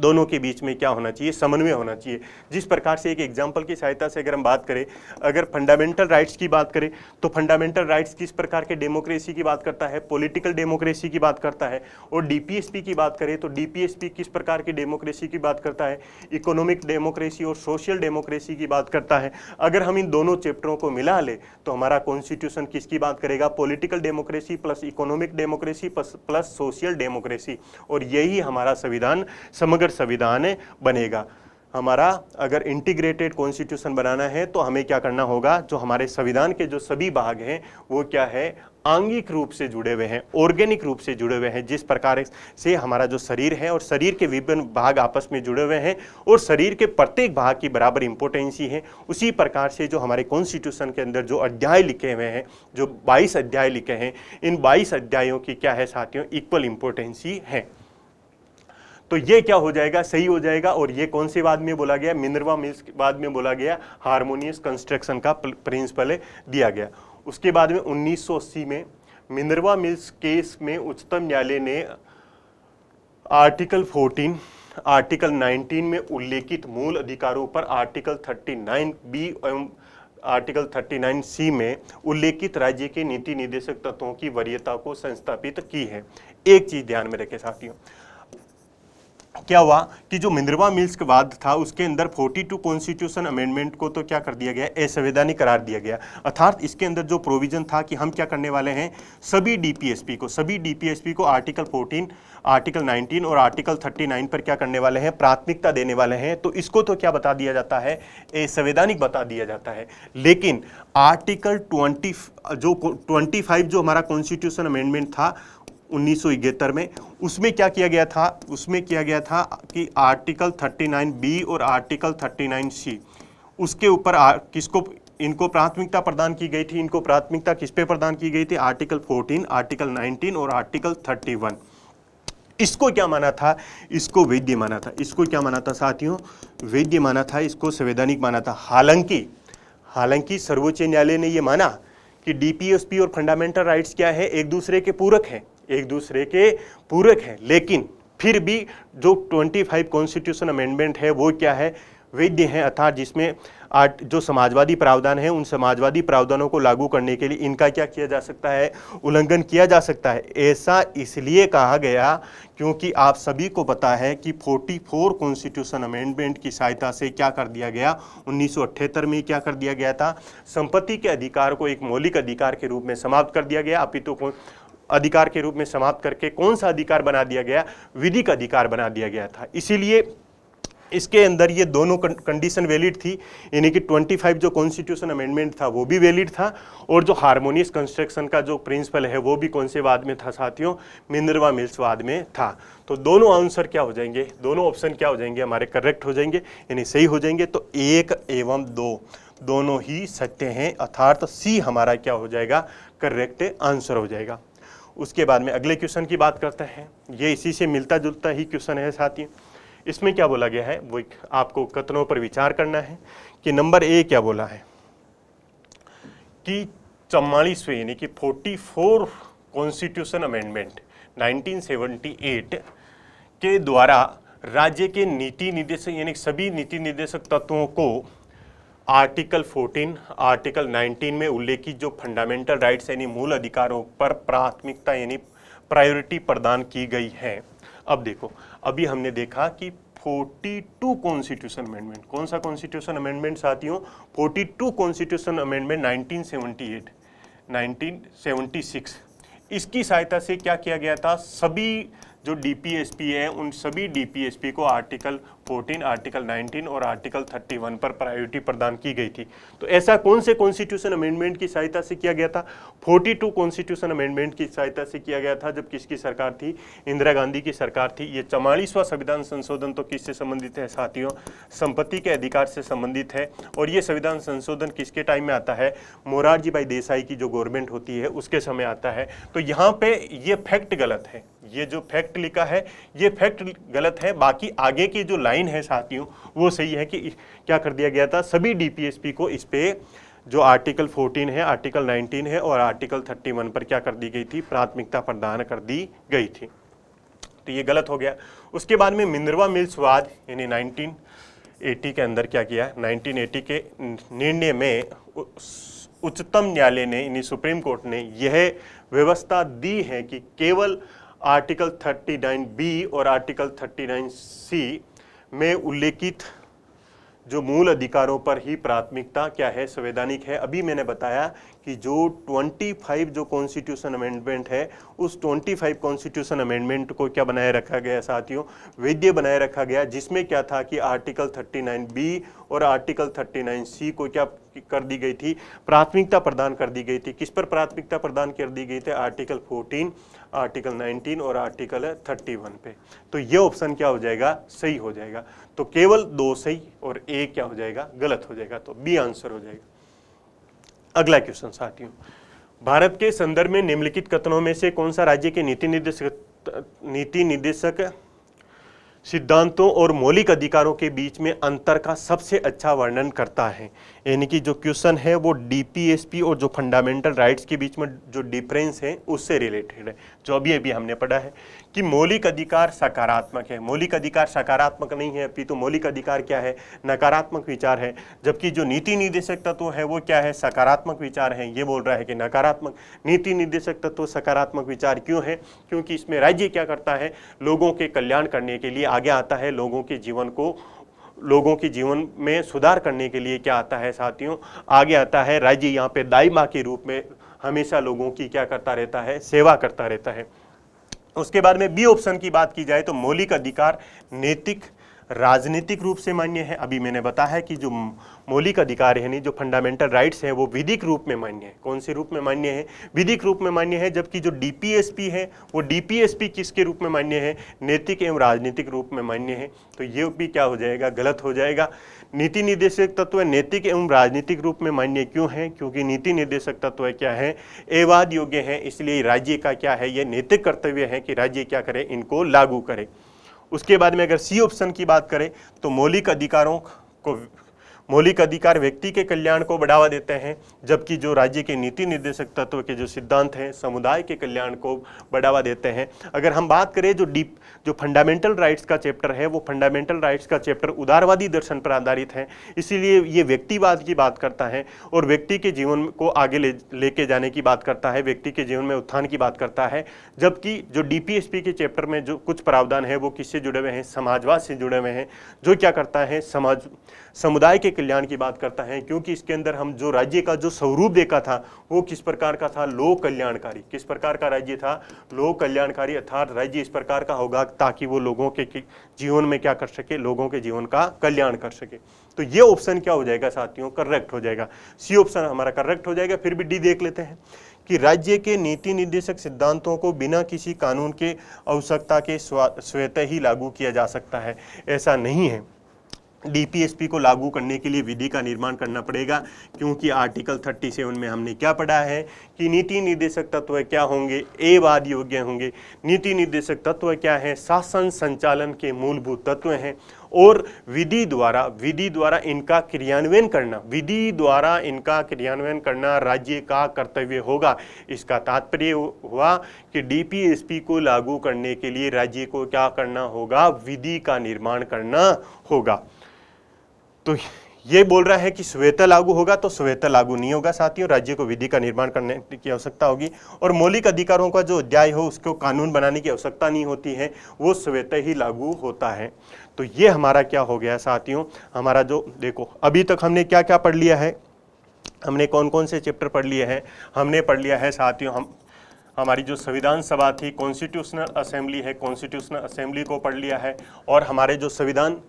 दोनों के बीच में क्या होना चाहिए समन्वय होना चाहिए जिस प्रकार से एक एग्जाम्पल की सहायता से अगर हम बात करें अगर फंडामेंटल राइट्स की बात करें तो फंडामेंटल राइट्स किस प्रकार के डेमोक्रेसी की बात करता है पॉलिटिकल डेमोक्रेसी की बात करता है और डीपीएसपी की बात करें तो डीपीएसपी किस प्रकार की डेमोक्रेसी की बात करता है इकोनॉमिक डेमोक्रेसी और सोशल डेमोक्रेसी की बात करता है अगर हम इन दोनों चैप्टरों को मिला लें तो हमारा कॉन्स्टिट्यूशन किसकी बात करेगा political democracy plus economic democracy plus social democracy और यही हमारा संविधान समग्र सुंदर संविधान बनेगा हमारा अगर इंटीग्रेटेड कॉन्स्टिट्यूशन बनाना है तो हमें क्या करना होगा जो हमारे संविधान के जो सभी भाग हैं वो क्या है आंगिक रूप से जुड़े हुए हैं ऑर्गेनिक रूप से जुड़े हुए हैं जिस प्रकार से हमारा जो शरीर है और शरीर के विभिन्न भाग आपस में जुड़े हुए हैं और शरीर के प्रत्येक भाग की बराबर इंपोर्टेंसी है उसी प्रकार से जो हमारे कॉन्स्टिट्यूशन के अंदर जो अध्याय लिखे हुए हैं जो 22 अध्याय लिखे हैं इन 22 अध्यायों की क्या है साथियों इक्वल इंपोर्टेंसी है तो ये क्या हो जाएगा सही हो जाएगा और ये कौन से बाद में बोला गया मिनरवा मिल्स के बाद में बोला गया हारमोनियस कंस्ट्रक्शन का प्रिंसिपल दिया गया उसके बाद में 1980 में मिनरवा मिल्स केस में उच्चतम न्यायालय ने आर्टिकल 14 आर्टिकल 19 में उल्लेखित मूल अधिकारों पर आर्टिकल 39 बी एवं आर्टिकल 39 सी में उल्लेखित राज्य के नीति निर्देशक तत्वों की वरीयता को संस्थापित की है एक चीज ध्यान में रखे साथियों क्या हुआ कि जो मिंद्रवा मिल्स के वाद था उसके अंदर 42 कॉन्स्टिट्यूशन अमेंडमेंट को तो क्या कर दिया गया असंवैधानिक करार दिया गया अर्थात इसके अंदर जो प्रोविजन था कि हम क्या करने वाले हैं सभी डीपीएसपी को सभी डीपीएसपी को आर्टिकल 14 आर्टिकल 19 और आर्टिकल 39 पर क्या करने वाले हैं प्राथमिकता देने वाले हैं तो इसको तो क्या बता दिया जाता है असंवैधानिक बता दिया जाता है लेकिन आर्टिकल ट्वेंटी जो ट्वेंटी जो हमारा कॉन्स्टिट्यूशन अमेंडमेंट था 1971 में उसमें क्या किया गया था उसमें किया गया था कि आर्टिकल 39 बी और आर्टिकल 39 सी उसके ऊपर किसको इनको प्राथमिकता प्रदान की गई थी इनको प्राथमिकता किस पे प्रदान की गई थी आर्टिकल 14 आर्टिकल 19 और आर्टिकल 31 इसको क्या माना था इसको वैद्य माना था इसको क्या माना था साथियों वैद्य माना था इसको संवैधानिक माना था हालांकि हालांकि सर्वोच्च न्यायालय ने यह माना कि डीपीएसपी और फंडामेंटल राइट्स क्या है एक दूसरे के पूरक हैं एक दूसरे के पूरक हैं लेकिन फिर भी जो 25 कॉन्स्टिट्यूशन अमेंडमेंट है वो क्या है वैध हैं अर्थात जिसमें आठ जो समाजवादी प्रावधान हैं उन समाजवादी प्रावधानों को लागू करने के लिए इनका क्या किया जा सकता है उल्लंघन किया जा सकता है ऐसा इसलिए कहा गया क्योंकि आप सभी को पता है कि 44 कॉन्स्टिट्यूशन अमेंडमेंट की सहायता से क्या कर दिया गया उन्नीस में क्या कर दिया गया था संपत्ति के अधिकार को एक मौलिक अधिकार के रूप में समाप्त कर दिया गया अपितु तो अधिकार के रूप में समाप्त करके कौन सा अधिकार बना दिया गया विधिक अधिकार बना दिया गया था इसीलिए इसके अंदर ये दोनों कंडीशन वैलिड थी यानी कि 25 जो कॉन्स्टिट्यूशन अमेंडमेंट था वो भी वैलिड था और जो हारमोनियस कंस्ट्रक्शन का जो प्रिंसिपल है वो भी कौन से वाद में था साथियों मिंद्रवा मिल्स वाद में था तो दोनों आंसर क्या हो जाएंगे दोनों ऑप्शन क्या हो जाएंगे हमारे करेक्ट हो जाएंगे यानी सही हो जाएंगे तो एक एवं दो दोनों ही सत्य हैं अर्थात सी हमारा क्या हो जाएगा करेक्ट आंसर हो जाएगा उसके बाद में अगले क्वेश्चन की बात करते हैं ये इसी से मिलता जुलता ही क्वेश्चन है साथियों इसमें क्या बोला गया है वो आपको कथनों पर विचार करना है कि नंबर ए क्या बोला है कि चौवालीसवें यानी कि 44 कॉन्स्टिट्यूशन अमेंडमेंट 1978 के द्वारा राज्य के नीति निर्देशक यानी सभी नीति निर्देशक तत्वों को आर्टिकल 14, आर्टिकल 19 में उल्लेखित जो फंडामेंटल राइट्स यानी मूल अधिकारों पर प्राथमिकता यानी प्रायोरिटी प्रदान की गई है अब देखो अभी हमने देखा कि 42 कॉन्स्टिट्यूशन अमेंडमेंट कौन सा कॉन्स्टिट्यूशन अमेंडमेंट साथियों 42 कॉन्स्टिट्यूशन अमेंडमेंट 1978 1976 इसकी सहायता से क्या किया गया था सभी जो डीपीएसपी है उन सभी डीपीएसपी को आर्टिकल 14, आर्टिकल 19 और आर्टिकल 31 पर प्रायोरिटी प्रदान की गई थी तो ऐसा कौन से कॉन्स्टिट्यूशन अमेंडमेंट की सहायता से किया गया था 42 कॉन्स्टिट्यूशन अमेंडमेंट की सहायता से किया गया था जब किसकी सरकार थी इंदिरा गांधी की सरकार थी ये चवालीसवां संविधान संशोधन तो किससे संबंधित है साथियों संपत्ति के अधिकार से संबंधित है और ये संविधान संशोधन किसके टाइम में आता है मोरारजी भाई देसाई की जो गवर्नमेंट होती है उसके समय आता है तो यहाँ पे ये फैक्ट गलत है ये जो फैक्ट लिखा है ये फैक्ट गलत है बाकी आगे की जो लाइन है साथियों वो सही है कि क्या कर दिया गया था सभी डीपीएसपी को इस पर जो आर्टिकल 14 है आर्टिकल 19 है और आर्टिकल 31 पर क्या कर दी गई थी प्राथमिकता प्रदान कर दी गई थी तो ये गलत हो गया उसके बाद में मिंद्रवा मिल्स वाद यानी 1980 के अंदर क्या किया 1980 के निर्णय में उच्चतम न्यायालय ने यानी सुप्रीम कोर्ट ने यह व्यवस्था दी है कि केवल आर्टिकल 39 बी और आर्टिकल 39 सी में उल्लेखित जो मूल अधिकारों पर ही प्राथमिकता क्या है संवैधानिक है अभी मैंने बताया कि जो 25 जो कॉन्स्टिट्यूशन अमेंडमेंट है उस 25 कॉन्स्टिट्यूशन अमेंडमेंट को क्या बनाए रखा गया साथियों वैद्य बनाए रखा गया जिसमें क्या था कि आर्टिकल 39 बी और आर्टिकल 39 सी को क्या कर दी गई थी प्राथमिकता प्रदान कर दी गई थी किस पर प्राथमिकता प्रदान कर दी गई थी आर्टिकल फोर्टीन आर्टिकल नाइनटीन और आर्टिकल थर्टी पे तो ये ऑप्शन क्या हो जाएगा सही हो जाएगा तो केवल दो सही और ए क्या हो जाएगा गलत हो जाएगा तो बी आंसर हो जाएगा अगला क्वेश्चन साथियों भारत के संदर्भ में निम्नलिखित कथनों में से कौन सा राज्य के नीति निर्देशक नीति निर्देशक सिद्धांतों और मौलिक अधिकारों के बीच में अंतर का सबसे अच्छा वर्णन करता है यानी कि जो क्वेश्चन है वो डीपीएसपी और जो फंडामेंटल राइट्स के बीच में जो डिफरेंस है उससे रिलेटेड है जो अभी अभी हमने पढ़ा है कि मौलिक अधिकार सकारात्मक है मौलिक अधिकार सकारात्मक नहीं है अभी तो मौलिक अधिकार क्या है नकारात्मक विचार है जबकि जो नीति निर्देशक तत्व है वो क्या है सकारात्मक विचार है ये बोल रहा है कि नकारात्मक नीति निर्देशक तत्व सकारात्मक विचार क्यों है क्योंकि इसमें राज्य क्या करता है लोगों के कल्याण करने के लिए आगे आता है लोगों के जीवन को लोगों के जीवन में सुधार करने के लिए क्या आता है साथियों आगे आता है राज्य यहाँ पे दाई माँ के रूप में हमेशा लोगों की क्या करता रहता है सेवा करता रहता है उसके बाद में बी ऑप्शन की बात की जाए तो मौलिक अधिकार नैतिक राजनीतिक रूप से मान्य है अभी मैंने बताया कि जो मौलिक अधिकार है नहीं जो फंडामेंटल राइट्स हैं वो विधिक रूप में मान्य है कौन से रूप में मान्य है विधिक रूप में मान्य है जबकि जो डीपीएसपी है वो डीपीएसपी किसके रूप में मान्य है नैतिक एवं राजनीतिक रूप में मान्य है तो ये भी क्या हो जाएगा गलत हो जाएगा नीति निर्देशक तत्व नैतिक एवं राजनीतिक रूप में मान्य क्यों है क्योंकि नीति निर्देशक तत्व क्या है एवाद योग्य है इसलिए राज्य का क्या है ये नैतिक कर्तव्य है कि राज्य क्या करे इनको लागू करे उसके बाद में अगर सी ऑप्शन की बात करें तो मौलिक अधिकारों को मौलिक अधिकार व्यक्ति के कल्याण को बढ़ावा देते हैं जबकि जो राज्य के नीति निर्देशक तत्व के जो सिद्धांत हैं समुदाय के कल्याण को बढ़ावा देते हैं अगर हम बात करें जो डीप जो फंडामेंटल राइट्स का चैप्टर है वो फंडामेंटल राइट्स का चैप्टर उदारवादी दर्शन पर आधारित है इसीलिए ये व्यक्तिवाद की बात करता है और व्यक्ति के जीवन को आगे ले लेके जाने की बात करता है व्यक्ति के जीवन में उत्थान की बात करता है जबकि जो डी के चैप्टर में जो कुछ प्रावधान है वो किससे जुड़े हुए हैं समाजवाद से जुड़े हुए हैं जो क्या करता है समाज समुदाय के कल्याण की बात करता है क्योंकि इसके अंदर हम जो राज्य का जो स्वरूप देखा था वो किस प्रकार का था लोक कल्याणकारी किस प्रकार का राज्य था लोक कल्याणकारी अर्थात राज्य इस प्रकार का होगा ताकि वो लोगों के जीवन में क्या कर सके लोगों के जीवन का कल्याण कर सके तो ये ऑप्शन क्या हो जाएगा साथियों करेक्ट हो जाएगा सी ऑप्शन हमारा करेक्ट हो जाएगा फिर भी डी देख लेते हैं कि राज्य के नीति निर्देशक सिद्धांतों को बिना किसी कानून के आवश्यकता के स्वेत ही लागू किया जा सकता है ऐसा नहीं है डीपीएसपी को लागू करने के लिए विधि का निर्माण करना पड़ेगा क्योंकि आर्टिकल 37 में हमने क्या पढ़ा है कि नीति निर्देशक तत्व क्या होंगे एवाद योग्य होंगे नीति निर्देशक तत्व क्या है शासन संचालन के मूलभूत तत्व हैं और विधि द्वारा विधि द्वारा इनका क्रियान्वयन करना विधि द्वारा इनका क्रियान्वयन करना राज्य का कर्तव्य होगा इसका तात्पर्य हुआ कि डीपीएसपी को लागू करने के लिए राज्य को क्या करना होगा विधि का निर्माण करना होगा तो ये बोल रहा है कि स्वेता लागू होगा तो श्वेता लागू नहीं होगा साथियों राज्य को विधि का निर्माण करने की आवश्यकता होगी और मौलिक अधिकारों का जो अध्याय हो उसको कानून बनाने की आवश्यकता नहीं होती है वो श्वेत ही लागू होता है तो ये हमारा क्या हो गया साथियों हमारा जो देखो अभी तक हमने क्या क्या पढ़ लिया है हमने कौन कौन से चैप्टर पढ़ लिए हैं हमने पढ़ लिया है साथियों हम हमारी जो संविधान सभा थी कॉन्स्टिट्यूशनल असेंबली है कॉन्स्टिट्यूशनल असेंबली को पढ़ लिया है और हमारे जो संविधान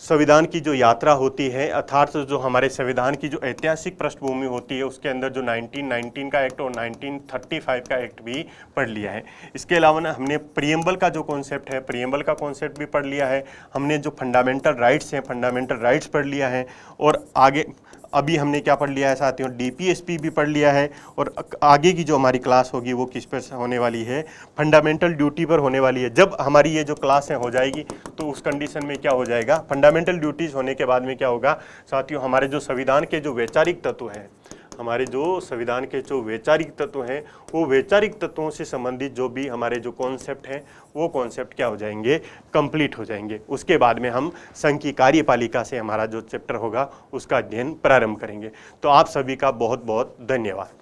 संविधान की जो यात्रा होती है अर्थात जो हमारे संविधान की जो ऐतिहासिक पृष्ठभूमि होती है उसके अंदर जो 1919 का एक्ट और 1935 का एक्ट भी पढ़ लिया है इसके अलावा ना हमने प्रियम्बल का जो कॉन्सेप्ट है प्रियम्बल का कॉन्सेप्ट भी पढ़ लिया है हमने जो फंडामेंटल राइट्स हैं फंडामेंटल राइट्स पढ़ लिया है और आगे अभी हमने क्या पढ़ लिया है साथियों डीपीएसपी भी पढ़ लिया है और आगे की जो हमारी क्लास होगी वो किस पर होने वाली है फंडामेंटल ड्यूटी पर होने वाली है जब हमारी ये जो क्लास है हो जाएगी तो उस कंडीशन में क्या हो जाएगा फंडामेंटल ड्यूटीज़ होने के बाद में क्या होगा साथियों हमारे जो संविधान के जो वैचारिक तत्व हैं हमारे जो संविधान के जो वैचारिक तत्व हैं वो वैचारिक तत्वों से संबंधित जो भी हमारे जो कॉन्सेप्ट हैं वो कॉन्सेप्ट क्या हो जाएंगे कंप्लीट हो जाएंगे उसके बाद में हम संघ की कार्यपालिका से हमारा जो चैप्टर होगा उसका अध्ययन प्रारंभ करेंगे तो आप सभी का बहुत बहुत धन्यवाद